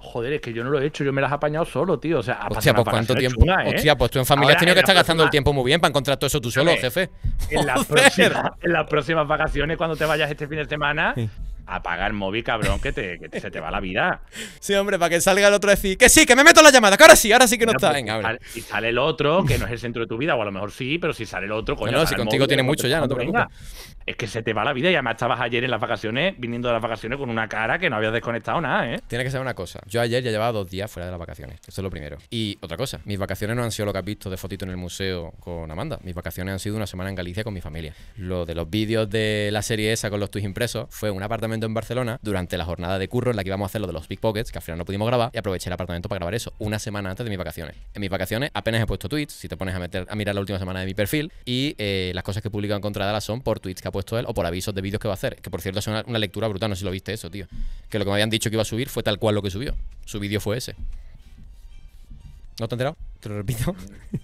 Joder, es que yo no lo he hecho, yo me las he apañado solo, tío. O sea, ¿por Hostia, pues cuánto tiempo. ¿eh? Hostia, pues tú en familia has tenido que estar gastando el tiempo muy bien para encontrar todo eso tú solo, jefe. En, las próximas vacaciones, cuando te vayas este fin de semana, apaga el móvil, cabrón, que, se te va la vida. Sí, hombre, para que salga el otro a decir que sí, que me meto la llamada, que ahora sí, ahora sí que no, está. Pues, Venga, Y sale el otro, que no es el centro de tu vida, o a lo mejor sí, pero si sale el otro, coño. No, no si contigo tiene mucho ya, no te preocupes. Es que se te va la vida y además estabas ayer en las vacaciones, viniendo de las vacaciones con una cara que no habías desconectado nada, ¿eh? Tiene que ser una cosa. Yo ayer ya llevaba dos días fuera de las vacaciones. Eso es lo primero. Y otra cosa, mis vacaciones no han sido lo que has visto de fotito en el museo con Amanda. Mis vacaciones han sido una semana en Galicia con mi familia. Lo de los vídeos de la serie esa con los tus impresos fue un apartamento en Barcelona durante la jornada de curro en la que íbamos a hacer lo de los Pockets, que al final no pudimos grabar, y aproveché el apartamento para grabar eso, una semana antes de mis vacaciones. En mis vacaciones apenas he puesto tweets, si te pones a, meter, a mirar la última semana de mi perfil, y eh, las cosas que en contra en la son por tweets que ha puesto él o por avisos de vídeos que va a hacer, que por cierto es una, lectura brutal, no sé si lo viste eso, tío. Que lo que me habían dicho que iba a subir fue tal cual lo que subió. Su vídeo fue ese. ¿No te has enterado? Te repito.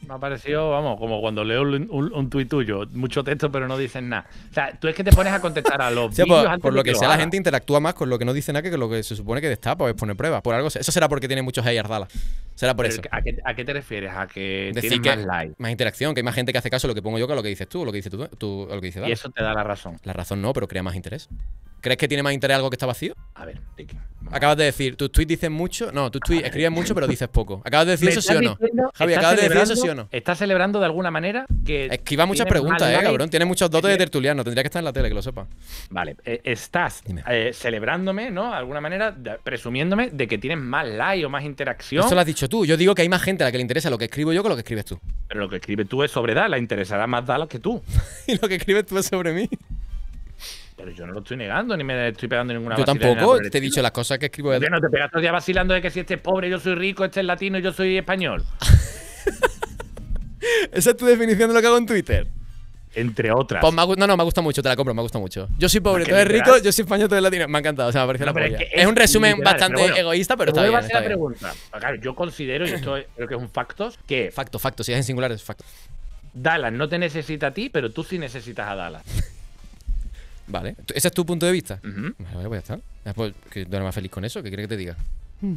Me ha parecido, vamos, como cuando leo un, tuit tuyo, mucho texto pero no dicen nada. O sea, tú es que te pones a contestar a los. por, pues, por lo que, sea, la gente interactúa más con lo que no dice nada que con lo que se supone que destapa o pues, poner pruebas. Por algo, eso será porque tiene muchos haters, Será por eso. ¿a qué, te refieres? ¿A que más like? Más interacción, que hay más gente que hace caso a lo que pongo yo que a lo que dices tú, lo que dices tú, lo que dice Y eso te da la razón. La razón no, pero crea más interés. ¿Crees que tiene más interés algo que está vacío? A ver, Acabas de decir, tus tweets dicen mucho. No, tus tweets escribes mucho, pero dices poco. Acabas de decir eso sí o no. Javi, acabas de decir eso sí o no. Estás celebrando de alguna manera que. Esquiva muchas preguntas, eh, cabrón. Tiene muchos dotes de tertuliano. Tendría que estar en la tele, que lo sepa. Vale, eh, estás eh, celebrándome, ¿no? De alguna manera, presumiéndome de que tienes más like o más interacción. Eso lo has dicho tú. Yo digo que hay más gente a la que le interesa lo que escribo yo que lo que escribes tú. Pero lo que escribes tú es sobre Dala. Interesará más Dala que tú. y lo que escribes tú es sobre mí. Pero yo no lo estoy negando, ni me estoy pegando ninguna Yo tampoco, te he dicho las cosas que escribo. Yo no te pegas todo vacilando de que si este es pobre, yo soy rico, este es latino, yo soy español. Esa es tu definición de lo que hago en Twitter. Entre otras. Pues no, no, me gusta mucho, te la compro, me gusta mucho. Yo soy pobre, tú eres rico, yo soy español, tú eres latino. Me ha encantado, la Es, un resumen bastante egoísta, pero está bien. pregunta. yo considero, y esto creo que es un facto, que. Facto, facto, si es en singular es facto. Dallas no te necesita a ti, pero tú sí necesitas a Dallas. Vale. ¿Ese es tu punto de vista? Uh Vale, pues ya está. Pues, más feliz con eso, ¿qué quieres que te diga? Hmm.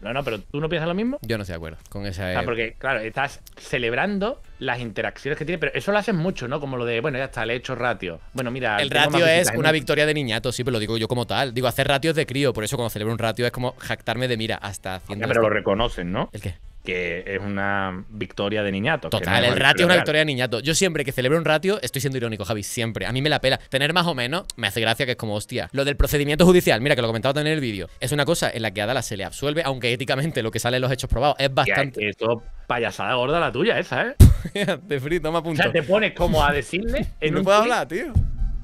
No, no, pero ¿tú no piensas lo mismo? Yo no estoy de acuerdo con esa... Ah, eh, porque, claro, estás celebrando las interacciones que tiene, pero eso lo haces mucho, ¿no? Como lo de, bueno, ya está, le he hecho ratio. Bueno, mira... El ratio es una victoria de niñato, sí, pero lo digo yo como tal. Digo, hacer ratios de crío, por eso cuando celebro un ratio es como jactarme de, mira, hasta haciendo... pero lo reconocen, ¿no? ¿El qué? que es una victoria de Niñato. Total, el ratio es una victoria de Niñato. Yo siempre que celebro un ratio, estoy siendo irónico, Javi, siempre. A mí me la pela. Tener más o menos me hace gracia que es como, hostia. Lo del procedimiento judicial, mira que lo comentaba también en el vídeo, es una cosa en la que a Dala se le absuelve, aunque éticamente lo que sale en los hechos probados es bastante. esto es payasada gorda la tuya, esa, ¿eh? de frito, toma punto. O sea, te pones como a decirle. no puedo hablar, tío.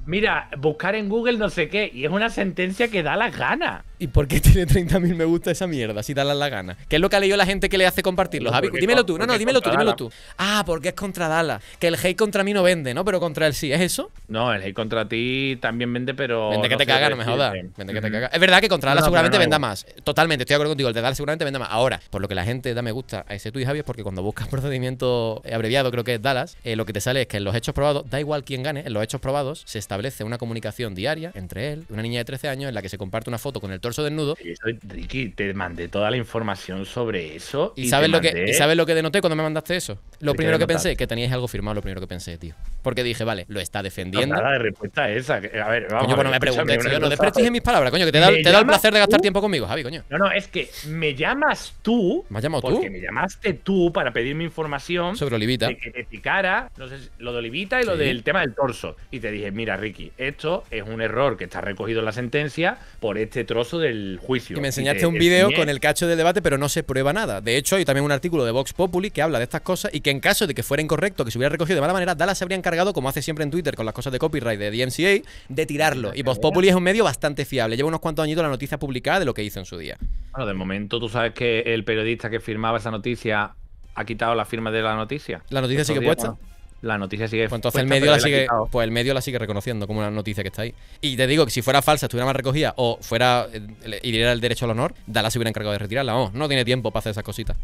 Mira, buscar en Google no sé qué. Y es una sentencia que da las ganas. ¿Y por qué tiene 30.000 me gusta esa mierda si da las gana? ¿Qué es lo que ha leído la gente que le hace compartirlo, Javi? Dímelo tú, no, no, dímelo tú, dímelo tú. Ah, porque es contra Dala. Que el hate contra mí no vende, ¿no? Pero contra él sí, ¿es eso? No, el hate contra ti también vende, pero. Vende que te caga, no me jodas. Vende que te caga. Es verdad que contra Dala seguramente venda más. Totalmente, estoy de acuerdo contigo. El de Dala seguramente venda más. Ahora, por lo que la gente da me gusta a ese tuit, Javi, es porque cuando buscas procedimiento abreviado, creo que es Dallas, eh, lo que te sale es que en los hechos probados, da igual quién gane, en los hechos probados se está establece una comunicación diaria entre él y una niña de 13 años en la que se comparte una foto con el torso desnudo. Eso, Ricky, te mandé toda la información sobre eso. ¿Y, sabes, lo que, ¿y sabes lo que denoté cuando me mandaste eso? Lo primero que pensé, que teníais algo firmado, lo primero que pensé, tío. Porque dije, vale, lo está defendiendo. nada de respuesta esa. a ver, vamos. Coño, pues no me preguntes, tío. No desprestigies mis palabras, coño, que te da, el placer de gastar tiempo conmigo, Javi, coño. No, no, es que me llamas tú. ¿Me porque tú? me llamaste tú para pedirme información. Sobre Olivita. que te picara, no sé, lo de Olivita y lo del tema del torso. Y te dije, mira, Ricky, esto es un error que está recogido en la sentencia por este trozo del juicio. Y me enseñaste un vídeo con el cacho del debate, pero no se prueba nada. De hecho, hay también un artículo de Vox Populi que habla de estas cosas y que en caso de que fuera incorrecto, que se hubiera recogido de mala manera, Dallas se habría encargado, como hace siempre en Twitter con las cosas de copyright de DMCA, de tirarlo. Y Voz Populi es un medio bastante fiable. Lleva unos cuantos añitos la noticia publicada de lo que hizo en su día. Bueno, de momento tú sabes que el periodista que firmaba esa noticia ha quitado la firma de la noticia. ¿La noticia pues sigue puesta? la noticia sigue. Pues entonces el medio la sigue. pues el medio la sigue reconociendo como una noticia que está ahí. Y te digo que si fuera falsa, estuviera más recogida o fuera eh, y diera el derecho al honor, Dala se hubiera encargado de retirarla. Vamos, no tiene tiempo para hacer esas cositas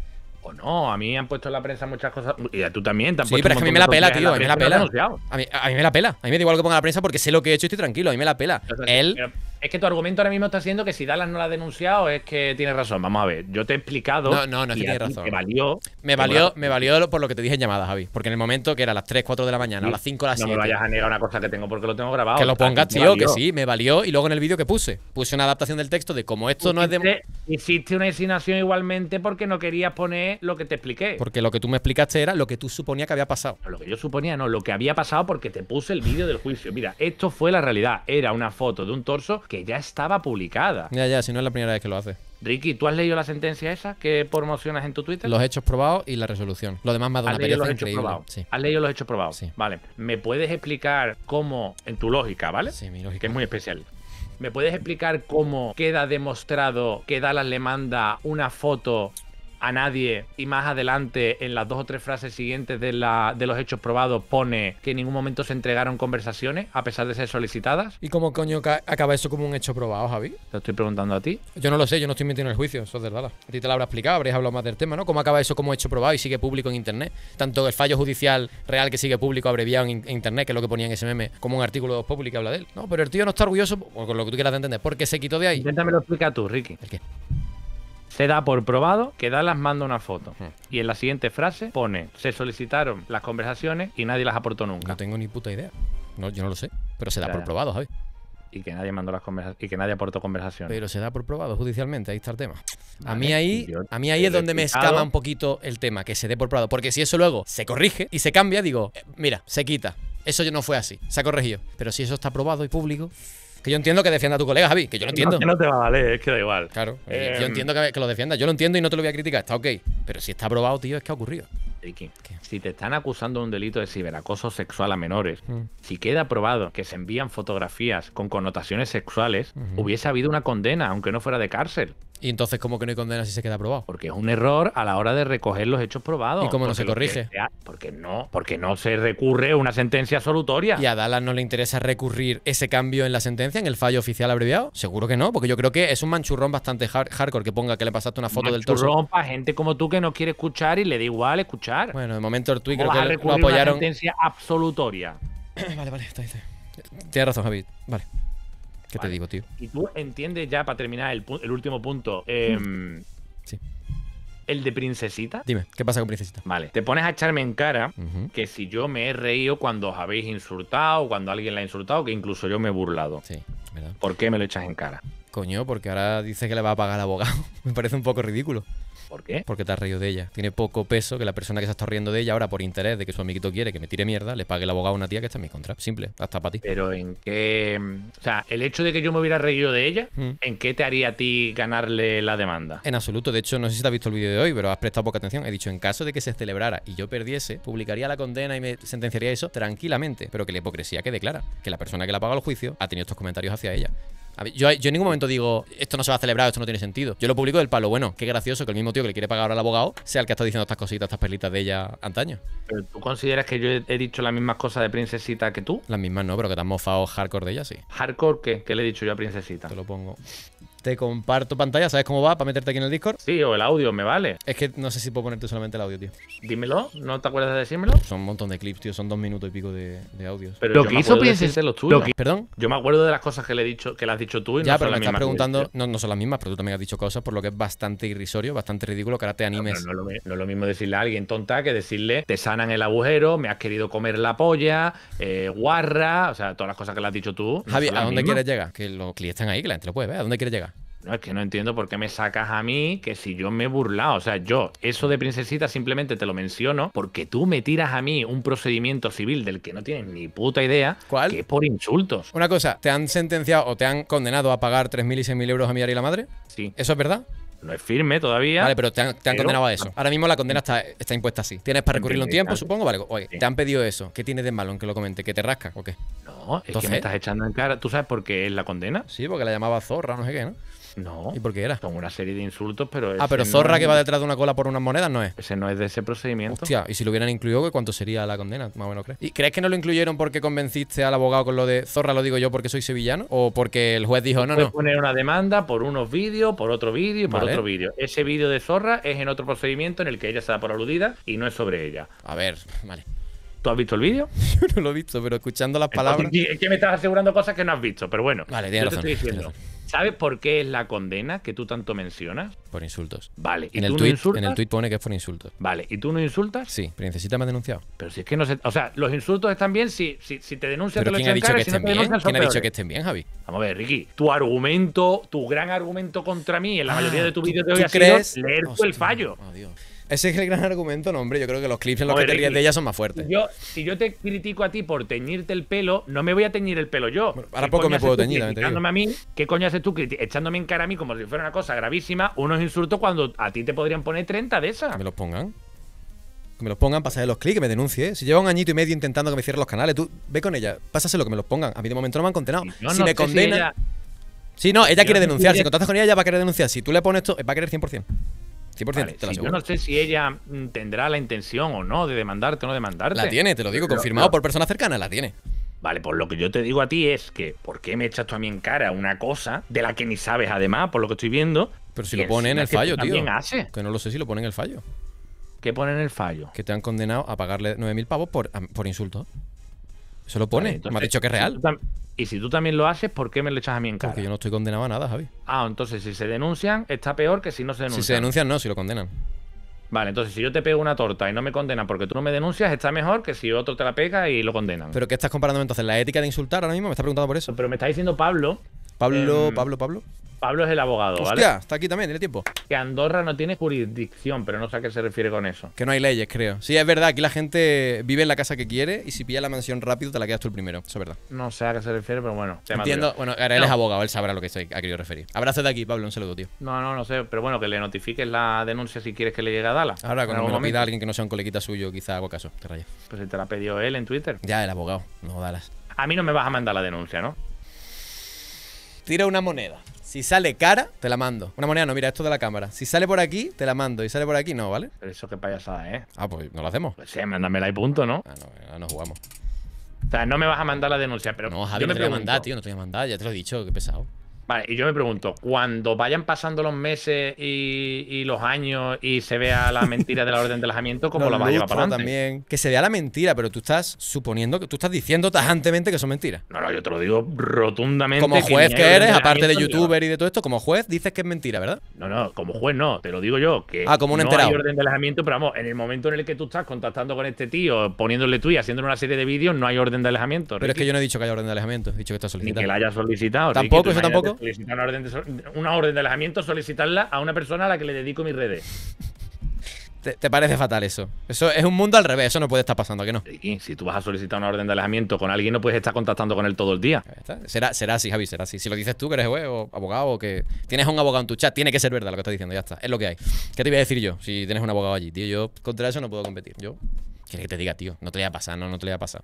no. A mí han puesto en la prensa muchas cosas. Y a tú también. también sí, pero es que a mí me la pela, tío. a mí me la pela. A mí, a mí, me la pela. A mí me da igual que ponga la prensa porque sé lo que he hecho y estoy tranquilo. A mí me la pela. Él. Es que tu argumento ahora mismo está siendo que si Dallas no la ha denunciado es que tiene razón. Vamos a ver, yo te he explicado. No, no, no razón. Me valió. Me valió, por lo que te dije en llamada, Javi. Porque en el momento que era las 3, 4 de la mañana, a las 5, a las 7. No me vayas a negar una cosa que tengo porque lo tengo grabado. Que lo pongas, tío, que sí, me valió. Y luego en el vídeo que puse, puse una adaptación del texto de cómo esto no es de. Hiciste una insinuación igualmente porque no querías poner lo que te expliqué. Porque lo que tú me explicaste era lo que tú suponías que había pasado. Lo que yo suponía, no, lo que había pasado porque te puse el vídeo del juicio. Mira, esto fue la realidad. Era una foto de un torso que ya estaba publicada. Ya, ya, si no es la primera vez que lo hace. Ricky, ¿tú has leído la sentencia esa que promocionas en tu Twitter? Los hechos probados y la resolución. Lo demás me ha dado una leído los hechos probados. Sí. ¿Has leído los hechos probados? Vale. ¿Me puedes explicar cómo, en tu lógica, ¿vale? Sí, mi lógica. Que es muy especial. ¿Me puedes explicar cómo queda demostrado que Dallas le manda una foto a nadie y más adelante en las dos o tres frases siguientes de, la, de los hechos probados pone que en ningún momento se entregaron conversaciones a pesar de ser solicitadas. ¿Y cómo coño acaba eso como un hecho probado, Javi? Te estoy preguntando a ti. Yo no lo sé, yo no estoy metiendo en el juicio, eso es de verdad. A ti te lo habrá explicado, habréis hablado más del tema, ¿no? ¿Cómo acaba eso como hecho probado y sigue público en Internet? Tanto el fallo judicial real que sigue público abreviado en, Internet, que es lo que ponía en ese meme, como un artículo de que habla de él. No, pero el tío no está orgulloso, con lo que tú quieras entender, porque se quitó de ahí. Inténtamelo lo explica tú, Ricky. Se da por probado que Dalas manda una foto. Hmm. Y en la siguiente frase pone, se solicitaron las conversaciones y nadie las aportó nunca. No tengo ni puta idea. No, yo no lo sé. Pero se da por probado, Javi y que nadie mandó las y que nadie aportó conversaciones. Pero se da por probado judicialmente, ahí está el tema. a mí ahí, a mí ahí es donde me escama un poquito el tema, que se dé por probado, porque si eso luego se corrige y se cambia, digo, eh, mira, se quita. Eso no fue así, se ha corregido. Pero si eso está probado y público, que yo entiendo que defienda a tu colega, Javi, que yo lo entiendo. No, que no te va a valer, es que da igual. Claro, eh, eh, yo entiendo que, lo defienda, yo lo entiendo y no te lo voy a criticar, está ok. Pero si está aprobado, tío, es que ha ocurrido. Ricky, si te están acusando de un delito de ciberacoso sexual a menores, mm. si queda probado que se envían fotografías con connotaciones sexuales, hubiese habido una condena, aunque no fuera de cárcel. Y entonces, cómo que no hay condena si se queda aprobado? Porque es un error a la hora de recoger los hechos probados. ¿Y cómo no se corrige? porque, no, porque no se recurre una sentencia absolutoria. ¿Y a Dallas no le interesa recurrir ese cambio en la sentencia, en el fallo oficial abreviado? Seguro que no, porque yo creo que es un manchurrón bastante hardcore que ponga que le pasaste una foto del torso. Manchurrón para gente como tú que no quiere escuchar y le da igual escuchar. Bueno, de momento el Twitter creo que lo apoyaron. Una sentencia absolutoria. vale, vale, está, dice. Tienes razón, Javi. Vale. ¿Qué te digo, tío? Y tú entiendes ya, para terminar, el, último punto. Em, sí. El de princesita. Dime, ¿qué pasa con princesita? Vale, te pones a echarme en cara que si yo me he reído cuando os habéis insultado, cuando alguien la ha insultado, que incluso yo me he burlado. Sí, ¿verdad? ¿Por qué me lo echas en cara? Coño, porque ahora dice que le va a pagar abogado. me parece un poco ridículo. ¿Por qué? Porque te has reído de ella. Tiene poco peso que la persona que se está riendo de ella ahora por interés de que su amiguito quiere que me tire mierda, le pague el abogado a una tía que está en mi contra. Simple, hasta para ti. Pero en qué... O sea, el hecho de que yo me hubiera reído de ella, mm. ¿en qué te haría a ti ganarle la demanda? En absoluto. De hecho, no sé si te has visto el vídeo de hoy, pero has prestado poca atención. He dicho, en caso de que se celebrara y yo perdiese, publicaría la condena y me sentenciaría eso tranquilamente. Pero que la hipocresía quede clara, que la persona que la paga el juicio ha tenido estos comentarios hacia ella yo, en ningún momento digo, esto no se va a celebrar, esto no tiene sentido. Yo lo publico del palo, bueno, qué gracioso que el mismo tío que le quiere pagar al abogado sea el que está diciendo estas cositas, estas perlitas de ella antaño. ¿Pero tú consideras que yo he, dicho las mismas cosas de princesita que tú? Las mismas no, pero que te has mofado hardcore de ella, sí. ¿Hardcore qué? ¿Qué le he dicho yo a princesita? Te lo pongo. Te comparto pantalla, ¿sabes cómo va? Para meterte aquí en el Discord. Sí, o el audio, me vale. Es que no sé si puedo ponerte solamente el audio, tío. Dímelo, ¿no te acuerdas de decírmelo? Son un montón de clips, tío, son dos minutos y pico de, de audios. Pero lo que hizo piensa los tuyos. Lo que... ¿Perdón? Yo me acuerdo de las cosas que le he dicho, que has dicho tú ya, pero me están estás preguntando, no, no, son las mismas, pero tú también has dicho cosas, por lo que es bastante irrisorio, bastante ridículo que ahora te animes. No, es lo mismo decirle a alguien tonta que decirle, te sanan el agujero, me has querido comer la polla, eh, guarra, o sea, todas las cosas que le has dicho tú. Javi, ¿a dónde quieres llegar? Que los clientes están ahí, que la lo puede ver. ¿A dónde quieres llegar? no, es que no entiendo por qué me sacas a mí, que si yo me he burlado. O sea, yo eso de princesita simplemente te lo menciono porque tú me tiras a mí un procedimiento civil del que no tienes ni puta idea. ¿Cuál? Que es por insultos. Una cosa, ¿te han sentenciado o te han condenado a pagar 3.000 y 6.000 euros a mi y la madre? Sí. ¿Eso es verdad? no es firme todavía. Vale, pero te han, condenado a eso. Ahora mismo la condena está, está impuesta así. Tienes para recurrirlo un tiempo, supongo. Vale, oye, te han pedido eso. ¿Qué tienes de malo en que lo comente? ¿Que te rasca o qué? No, es que me estás echando en cara. ¿Tú sabes por qué es la condena? Sí, porque la llamaba zorra, no sé qué, ¿no? No. ¿Y por qué era? Con una serie de insultos, pero. Ah, pero Zorra que va detrás de una cola por unas monedas no es. Ese no es de ese procedimiento. Hostia, y si lo hubieran incluido, ¿cuánto sería la condena? Más o menos crees. ¿Y crees que no lo incluyeron porque convenciste al abogado con lo de Zorra lo digo yo porque soy sevillano? ¿O porque el juez dijo no, no? poner una demanda por unos vídeos, por otro vídeo y por otro vídeo. Ese vídeo de Zorra es en otro procedimiento en el que ella se da por aludida y no es sobre ella. A ver, vale. ¿Tú has visto el vídeo? Yo no lo he visto, pero escuchando las palabras. Es que me estás asegurando cosas que no has visto, pero bueno. Vale, te estoy diciendo. ¿Sabes por qué es la condena que tú tanto mencionas? Por insultos. Vale. ¿Y en, el no en el tweet pone que es por insultos. Vale. ¿Y tú no insultas? Sí, Princesita me ha denunciado. Pero si es que no se. O sea, los insultos están bien si, si, si te denuncian, ¿Pero te lo que que bien? ¿Quién ha dicho que estén bien, Javi? Vamos a ver, Ricky. Tu argumento, tu gran argumento contra mí en la ah, mayoría de tus vídeos de hoy ha sido leer tú el fallo. Oh, ese es el gran argumento, no, hombre. Yo creo que los clips en los que te de ella son más fuertes. Yo, si yo te critico a ti por teñirte el pelo, no me voy a teñir el pelo yo. Bueno, ahora poco me puedo teñir, a mí, ¿qué coño haces tú echándome en cara a mí como si fuera una cosa gravísima, unos insultos cuando a ti te podrían poner 30 de esas? Que me los pongan. Que me los pongan, pasaré los clics, que me denuncie. Si lleva un añito y medio intentando que me cierren los canales, tú ve con ella, pásaselo, que me los pongan. A mí de momento no me han condenado. si me condena. Si no, ella quiere denunciar. Si contaste con ella, ella va a querer denunciar. Si tú le pones esto, va a querer 100%. 100%. yo no sé si ella mm, tendrá la intención o no de demandarte o no demandarte. La tiene, te lo digo, confirmado por personas cercanas, la tiene. Vale, pues lo que yo te digo a ti es que, ¿por qué me echas tú a mí en cara una cosa de la que ni sabes además, por lo que estoy viendo? Pero si lo pone en el fallo, tío tío. Hace? Que no lo sé si lo pone en el fallo. ¿Qué pone en el fallo? Que te han condenado a pagarle 9.000 pavos por, por insulto. Se lo pone, me ha dicho que es real. Y si tú también lo haces, ¿por qué me lo echas a mí en cara? Porque yo no estoy condenado a nada, Javi. Ah, entonces si se denuncian, está peor que si no se denuncian. Si se denuncian, no, si lo condenan. Vale, entonces si yo te pego una torta y no me condenan porque tú no me denuncias, está mejor que si otro te la pega y lo condenan. ¿Pero qué estás comparando entonces? ¿La ética de insultar ahora mismo? ¿Me estás preguntando por eso? Pero me está diciendo Pablo. Pablo, em, Pablo, Pablo. Pablo es el abogado, Hostia, está aquí también, tiene tiempo. Que Andorra no tiene jurisdicción, pero no sé a qué se refiere con eso. Que no hay leyes, creo. Sí, es verdad, aquí la gente vive en la casa que quiere y si pilla la mansión rápido te la quedas tú el primero, eso es verdad. No sé a qué se refiere, pero bueno. Entiendo, bueno, ahora él es abogado, él sabrá lo que se ha querido referir. Abrazo de aquí, Pablo, un saludo, tío. No, no, no sé, pero bueno, que le notifiques la denuncia si quieres que le llegue a Dala. Ahora, cuando me lo pida alguien que no sea un colequita suyo, quizá hago caso, te rayo. Pues si te la pidió él en Twitter. Ya, el abogado, no Dalas. A mí no me vas a mandar la denuncia, ¿no? Tira una moneda. Si sale cara, te la mando. Una moneda, no, mira, esto de la cámara. Si sale por aquí, te la mando. Y sale por aquí, no, ¿vale? Pero eso qué payasada, ¿eh? Ah, pues no lo hacemos. Pues sí, mándamela y punto, ¿no? Ah, no, no jugamos. O sea, no me vas a mandar la denuncia, pero. No, Javi, no te voy a mandar, tío, no te voy a mandar, ya te lo he dicho, qué pesado. Vale, y yo me pregunto, cuando vayan pasando los meses y, los años y se vea la mentira de la orden de alejamiento, ¿cómo la va a llevar para También. Que se vea la mentira, pero tú estás suponiendo que tú estás diciendo tajantemente que son mentiras. No, no, yo te lo digo rotundamente. Como juez que, eres, aparte de youtuber y de todo esto, como juez dices que es mentira, ¿verdad? No, no, como juez no, te lo digo yo. Que ah, como un no hay orden de alejamiento, pero vamos, en el momento en el que tú estás contactando con este tío, poniéndole tú y haciéndole una serie de vídeos, no hay orden de alejamiento. Pero es que yo no he dicho que haya orden de alejamiento, he dicho que está solicitando que la haya solicitado. Tampoco, eso tampoco. Solicitar una orden, de, alejamiento, solicitarla a una persona a la que le dedico mis redes. ¿Te, parece fatal eso? Eso es un mundo al revés, eso no puede estar pasando, qué no? si tú vas a solicitar una orden de alejamiento con alguien, no puedes estar contactando con él todo el día. Será, será así, Javi, será así. Si lo dices tú, que eres juez abogado o que tienes un abogado en tu chat, tiene que ser verdad lo que estás diciendo, ya está. Es lo que hay. ¿Qué te voy a decir yo si tienes un abogado allí? Tío, yo contra eso no puedo competir. Yo, quieres que te diga, tío, no te voy a pasar, no, no te va a pasar.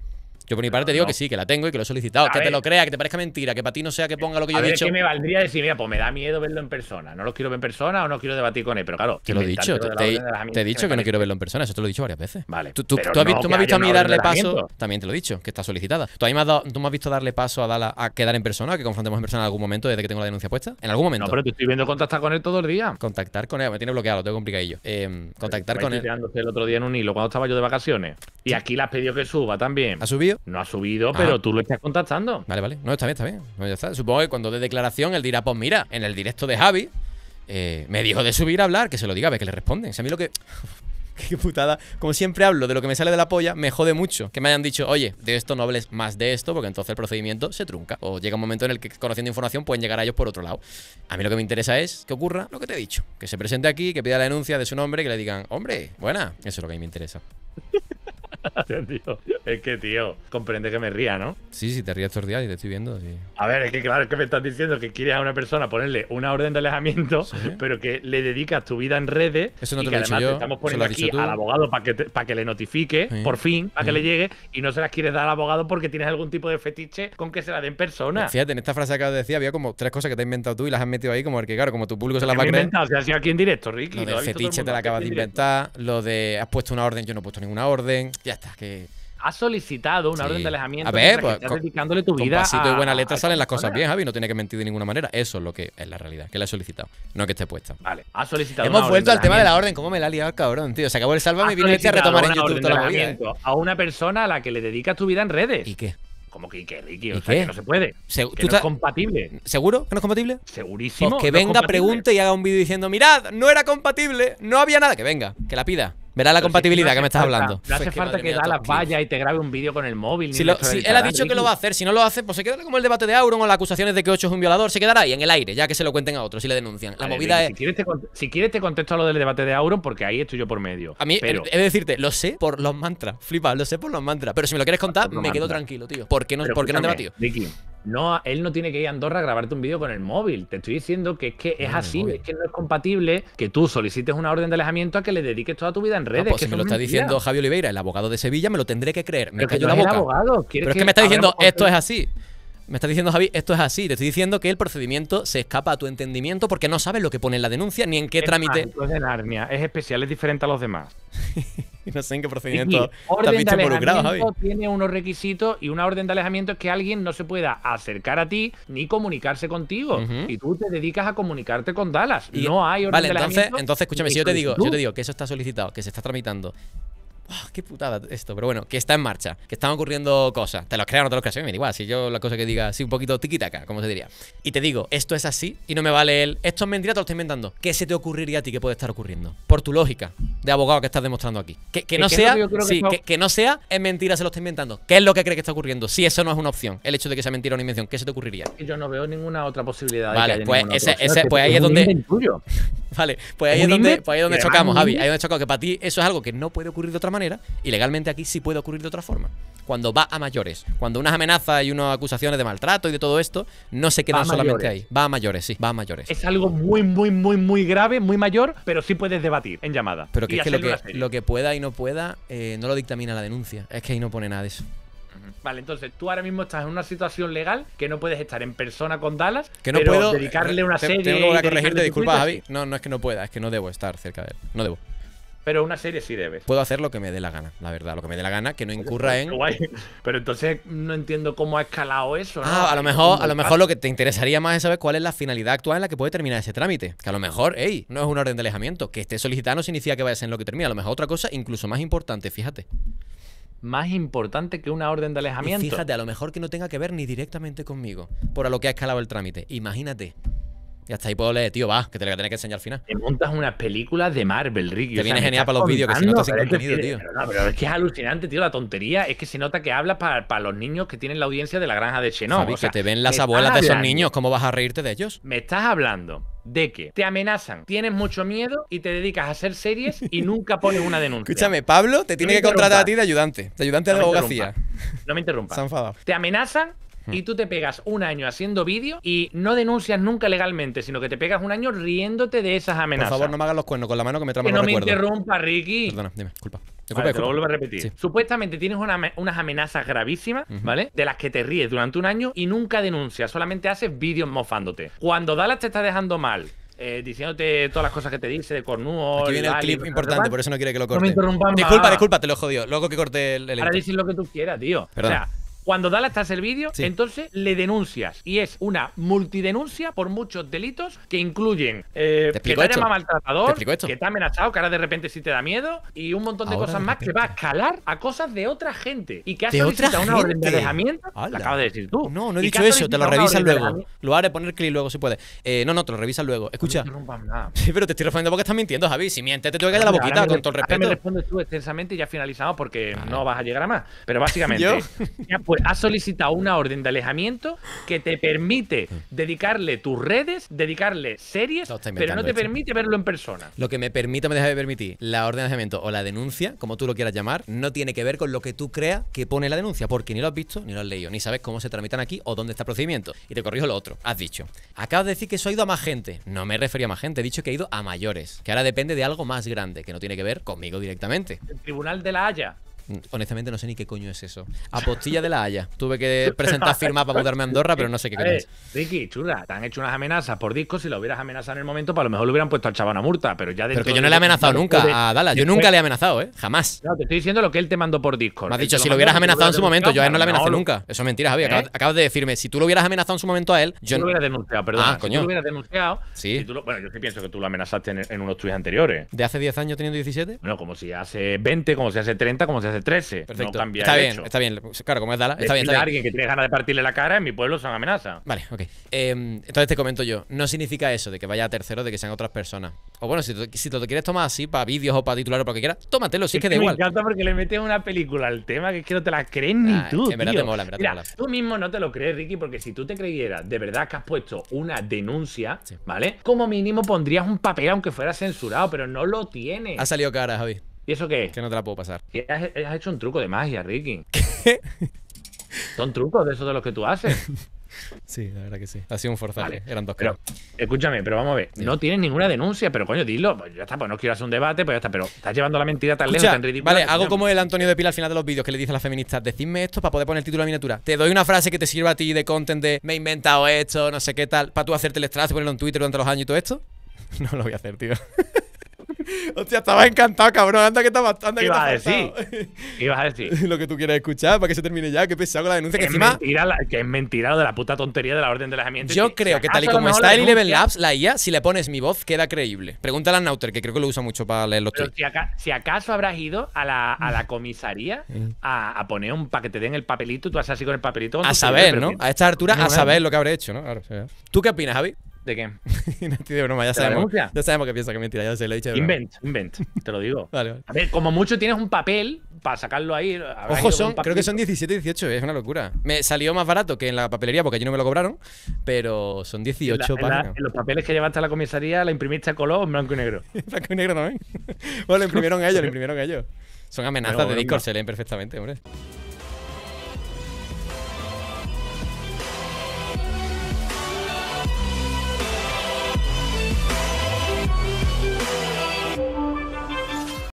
Yo por mi parte digo que sí, que la tengo y que lo he solicitado. que te lo crea, que te parezca mentira, que para ti no sea que ponga lo que yo he dicho. me valdría decir, mira, pues me da miedo verlo en persona. No lo quiero ver en persona o no quiero debatir con él. Pero claro, te lo he dicho. Te, he dicho que, no quiero verlo en persona. Eso te lo he dicho varias veces. Vale. Tú, me has visto a mí darle paso. También te lo he dicho, que está solicitada. Tú, me has, tú me visto darle paso a, a quedar en persona, que confrontemos en persona en algún momento desde que tengo la denuncia puesta. En algún momento. No, pero te estoy viendo contactar con él todo el día. Contactar con él. Me tiene bloqueado, lo tengo complicado eh, contactar con él. el otro día en un hilo cuando estaba yo de vacaciones. Y aquí las has pedido que suba también. ¿Ha subido? No ha subido, pero ah. tú lo estás contactando. Vale, vale. No, está bien, está bien. Pues Supongo que cuando de declaración él dirá, pues mira, en el directo de Javi eh, me dijo de subir a hablar, que se lo diga, a ver que le responden. a mí lo que... Qué putada. Como siempre hablo de lo que me sale de la polla, me jode mucho que me hayan dicho, oye, de esto no hables más de esto, porque entonces el procedimiento se trunca. O llega un momento en el que conociendo información pueden llegar a ellos por otro lado. A mí lo que me interesa es que ocurra lo que te he dicho. Que se presente aquí, que pida la denuncia de su nombre, que le digan, hombre, buena. Eso es lo que a mí me interesa. es que, tío, comprende que me ría, ¿no? Sí, sí, te ríes todos días y te estoy viendo. A ver, es que claro, es que me estás diciendo que quieres a una persona ponerle una orden de alejamiento, pero que le dedicas tu vida en redes. Eso no te lo he dicho yo. Te estamos poniendo aquí al abogado para que, para que le notifique, por fin, para que le llegue, y no se las quieres dar al abogado porque tienes algún tipo de fetiche con que se la den persona. Eh, fíjate, en esta frase que de decir había como tres cosas que te has inventado tú y las has metido ahí, como que, claro, como tu público se las va a creer. Inventado, o sea, ha sido aquí en directo, Ricky. Lo de fetiche te la acabas de inventar, lo de has puesto una orden, yo no he puesto ninguna orden. Ya está, que. ha solicitado una orden de alejamiento. A ver, pues, estás dedicándole tu vida. Pasito y buena letra salen las cosas bien, Javi. No tiene que mentir de ninguna manera. Eso es lo que es la realidad. Que le he solicitado. No que esté puesta. Vale. solicitado. Hemos vuelto al tema de la orden. ¿Cómo me la ha liado, cabrón, tío? Se acabó el sálvame y viene a retomar en YouTube toda la ¿eh? A una persona a la que le dedicas tu vida en redes. ¿Y qué? Como que, ¿Qué Ricky, o que no se puede. es compatible. ¿Seguro que no es compatible? Segurísimo. Pues que venga, pregunte y haga un vídeo diciendo, mirad, no era compatible, no había nada. Que venga, que la pida. Verá la compatibilidad que me estás hablando. No hace falta pues que falta que las y te grabe un vídeo con el móvil. él ha dicho que lo va a hacer, si no lo hace, pues se quedará como el debate de Auron o las acusaciones de que Ocho es un violador, se quedará ahí en el aire, ya que se lo cuenten a otros y le denuncian. La movida es. Si quieres, te, contesto a lo del debate de Auron, porque ahí estoy yo por medio. A mí, eh, Pero... he, de decirte, lo sé por los mantras, flipa, lo sé por los mantras. Pero si me lo quieres contar, me quedo tranquilo, tío. ¿Por qué no, no han debatido? No, él no tiene que ir a Andorra a grabarte un vídeo con el móvil. Te estoy diciendo que es que es así, es que no es compatible que tú solicites una orden de alejamiento a que le dediques toda tu vida en redes. Pues, si me lo está diciendo Javier Oliveira, el abogado de Sevilla, me lo tendré que creer. Me cayó la boca. Pero es que me está diciendo, esto es así. Me estás diciendo, Javi, esto es así. Te estoy diciendo que el procedimiento se escapa a tu entendimiento porque no sabes lo que pone en la denuncia ni en qué trámite. es especial, es diferente a los demás. no sé en qué procedimiento te involucrado, Javi. Tiene unos requisitos y una orden de alejamiento es que alguien no se pueda acercar a ti ni comunicarse contigo. Y tú te dedicas a comunicarte con Dallas. no hay orden de alejamiento. Vale, entonces, entonces escúchame, si yo te digo, yo te digo que eso está solicitado, que se está tramitando Ah, qué putada esto, pero bueno, que está en marcha, que están ocurriendo cosas. Te los creas o no te los me da igual, si yo la cosa que diga así un poquito tiquitaca, como se diría. Y te digo, esto es así y no me vale el, esto es mentira, te lo estoy inventando. ¿Qué se te ocurriría a ti que puede estar ocurriendo? Por tu lógica de abogado que estás demostrando aquí. Que, no sea, que no. sea, es mentira, se lo está inventando. ¿Qué es lo que cree que está ocurriendo? Si eso no es una opción, el hecho de que sea mentira o una invención, ¿qué se te ocurriría? Yo no veo ninguna otra posibilidad. Vale, pues, ese, ese, pues ahí es, donde. Vale, pues ahí es, donde, pues ahí donde chocamos, Javi. Ahí es donde chocamos, que para ti eso es algo que no puede ocurrir de otra manera y legalmente aquí sí puede ocurrir de otra forma. Cuando va a mayores, cuando unas amenazas y unas acusaciones de maltrato y de todo esto, no se quedan solamente ahí. Va a mayores, sí, va a mayores. Es algo muy, muy, muy, muy grave, muy mayor, pero sí puedes debatir en llamada. Pero es que lo, que lo que pueda y no pueda eh, no lo dictamina la denuncia. Es que ahí no pone nada de eso. Vale, entonces tú ahora mismo estás en una situación legal que no puedes estar en persona con Dallas, que no puedo dedicarle eh, una serie. Tengo que corregirte, disculpa, Javi. No, no es que no pueda, es que no debo estar cerca de él. No debo pero una serie sí debes. Puedo hacer lo que me dé la gana, la verdad, lo que me dé la gana, que no incurra en. Pero entonces no entiendo cómo ha escalado eso. ¿no? Ah, a lo mejor, a lo mejor lo que te interesaría más es saber cuál es la finalidad actual en la que puede terminar ese trámite. Que a lo mejor, ey, no es una orden de alejamiento. Que esté solicitando, se significa que vaya a ser en lo que termina. A lo mejor otra cosa, incluso más importante, fíjate. Más importante que una orden de alejamiento. fíjate, a lo mejor que no tenga que ver ni directamente conmigo, por a lo que ha escalado el trámite. Imagínate. Y hasta ahí puedo leer, tío, va, que te lo voy a que enseñar al final. Te montas unas películas de Marvel, Ricky. Te viene genial para los vídeos, que se nota sin contenido, tío. pero es que es alucinante, tío, la tontería. Es que se nota que hablas para para los niños que tienen la audiencia de la granja de cheno que te ven las abuelas de esos niños, ¿cómo vas a reírte de ellos? Me estás hablando de que te amenazan, tienes mucho miedo y te dedicas a hacer series y nunca pones una denuncia. Escúchame, Pablo te tiene que contratar a ti de ayudante, de ayudante de de abogacía. No me interrumpas. Te amenazan, y tú te pegas un año haciendo vídeo y no denuncias nunca legalmente, sino que te pegas un año riéndote de esas amenazas. Por favor, no me hagas los cuernos con la mano que me trama Que no me interrumpa, Ricky. Perdona, dime, culpa. te lo vuelvo a repetir. Supuestamente tienes unas amenazas gravísimas, ¿vale? De las que te ríes durante un año y nunca denuncias, solamente haces vídeos mofándote. Cuando Dallas te está dejando mal, eh, diciéndote todas las cosas que te dice de cornudo. Aquí viene el clip importante, por eso no quiere que lo corte. No me disculpa, disculpa, te lo jodió. Luego que corte el, el Ahora dices lo que tú quieras, tío. O sea, cuando dale hasta el vídeo, entonces le denuncias. Y es una multidenuncia por muchos delitos que incluyen eh, ¿Te que te maltratador, que te ha amenazado, que ahora de repente sí te da miedo, y un montón de cosas más que va a escalar a cosas de otra gente. Y que ha solicitado una orden de alejamiento. Lo acabas de decir tú. No, no he dicho eso, te lo revisas luego. Lo haré poner clic luego si puedes. Eh, no, no, te lo revisas luego. Escucha. No nada. Sí, pero te estoy respondiendo porque estás mintiendo, Javi. Si mientes, te tengo que callar la boquita, con todo el respeto. me respondes tú extensamente y ya finalizamos porque no vas a llegar a más. Pero básicamente, ha solicitado una orden de alejamiento que te permite dedicarle tus redes, dedicarle series, pero no te permite verlo en persona. Lo que me permite me deja de permitir, la orden de alejamiento o la denuncia, como tú lo quieras llamar, no tiene que ver con lo que tú creas que pone la denuncia, porque ni lo has visto, ni lo has leído, ni sabes cómo se tramitan aquí o dónde está el procedimiento. Y te corrijo lo otro. Has dicho, acabas de decir que eso ha ido a más gente. No me he referido a más gente, he dicho que he ido a mayores, que ahora depende de algo más grande, que no tiene que ver conmigo directamente. El Tribunal de la Haya Mm. Honestamente no sé ni qué coño es eso. Apostilla de la Haya. Tuve que presentar firma para mudarme a Andorra, pero no sé qué crees. Eh, Ricky, chula, te han hecho unas amenazas por disco. Si lo hubieras amenazado en el momento, para pues lo mejor lo hubieran puesto al chaval a Murta, Pero ya Pero que yo no le he amenazado nunca a Dallas Yo nunca le he amenazado, ¿eh? Jamás. te estoy diciendo lo que él te mandó por disco. Me has dicho, si lo hubieras amenazado en su momento, yo a él no le amenacé nunca. Eso es mentira, Javier. ¿Eh? Acabas de decirme, si tú lo hubieras amenazado en su momento a él, yo no. lo hubiera denunciado, perdón. Ah, si lo hubiera denunciado. Bueno, yo sí pienso que tú lo amenazaste en unos tweets anteriores. ¿De hace 10 años teniendo 17? Bueno, como si hace 20, como si hace 30, como si hace 13. Perfecto. No cambia está bien, está bien. Claro, como es Dala. Está bien, Si alguien que tiene ganas de partirle la cara en mi pueblo son amenaza. Vale, ok. Em, entonces te comento yo. No significa eso de que vaya a tercero, de que sean otras personas. O bueno, si, si te lo quieres tomar así, para vídeos o para titular o lo que quieras, tómatelo, si es, que, da igual. Me encanta porque le metes una película al tema que es que no te la crees ni ah, tú. tío. Tú mismo no te lo crees, Ricky, porque si tú te creyeras de verdad que has puesto una denuncia, ¿vale? Como mínimo pondrías un papel aunque fuera censurado, pero no lo tiene. Ha salido cara, Javi. ¿Y eso qué Que no te la puedo pasar. Has, hecho un truco de magia, Ricky. ¿Qué? Son trucos de esos de los que tú haces. Sí, la verdad que sí. Ha sido un forzaje. Eran dos pero, Escúchame, pero vamos a ver. No tienes ninguna denuncia, pero coño, dilo. Pues ya está, pues no quiero hacer un debate, pues ya está. Pero estás llevando la mentira tan Escucha, lejos, tan ridícula. Vale, hago como el Antonio de Pila al final de los vídeos que le dice a las feministas: decidme esto para poder poner el título de la miniatura. Te doy una frase que te sirva a ti de content de me he inventado esto, no sé qué tal, para tú hacerte el y ponerlo en Twitter durante los años y todo esto. No lo voy a hacer, tío. Hostia, estaba encantado, cabrón. Anda que estabas. Anda ¿Qué ibas a decir? ibas a decir? Lo que tú quieras escuchar para que se termine ya. Qué pesado con la denuncia. Que, es mentira que es de la puta tontería de la orden de las herramientas. Yo creo que, tal y como está el Level Labs, la IA, si le pones mi voz, queda creíble. Pregúntale a Nauter, que creo que lo usa mucho para leer los tweets. Si, si, acaso habrás ido a la, a la comisaría a, a, poner un para que te den el papelito, tú haces así con el papelito. A saber, ¿no? A esta altura, a saber lo que habré hecho, ¿no? Claro, ¿Tú qué opinas, Javi? ¿De qué? no de broma, ya sabemos. Ya sabemos que piensa que es mentira, ya se lo he dicho. invent, invent, te lo digo. A ver, como mucho tienes un papel para sacarlo ahí. Ojo, son, creo que son 17, 18, es una locura. Me salió más barato que en la papelería porque allí no me lo cobraron, pero son 18 en los papeles que llevaste a la comisaría la imprimiste a color en blanco y negro. blanco y negro también. bueno, lo imprimieron ellos, lo imprimieron ellos. Son amenazas de Discord, se leen perfectamente, hombre.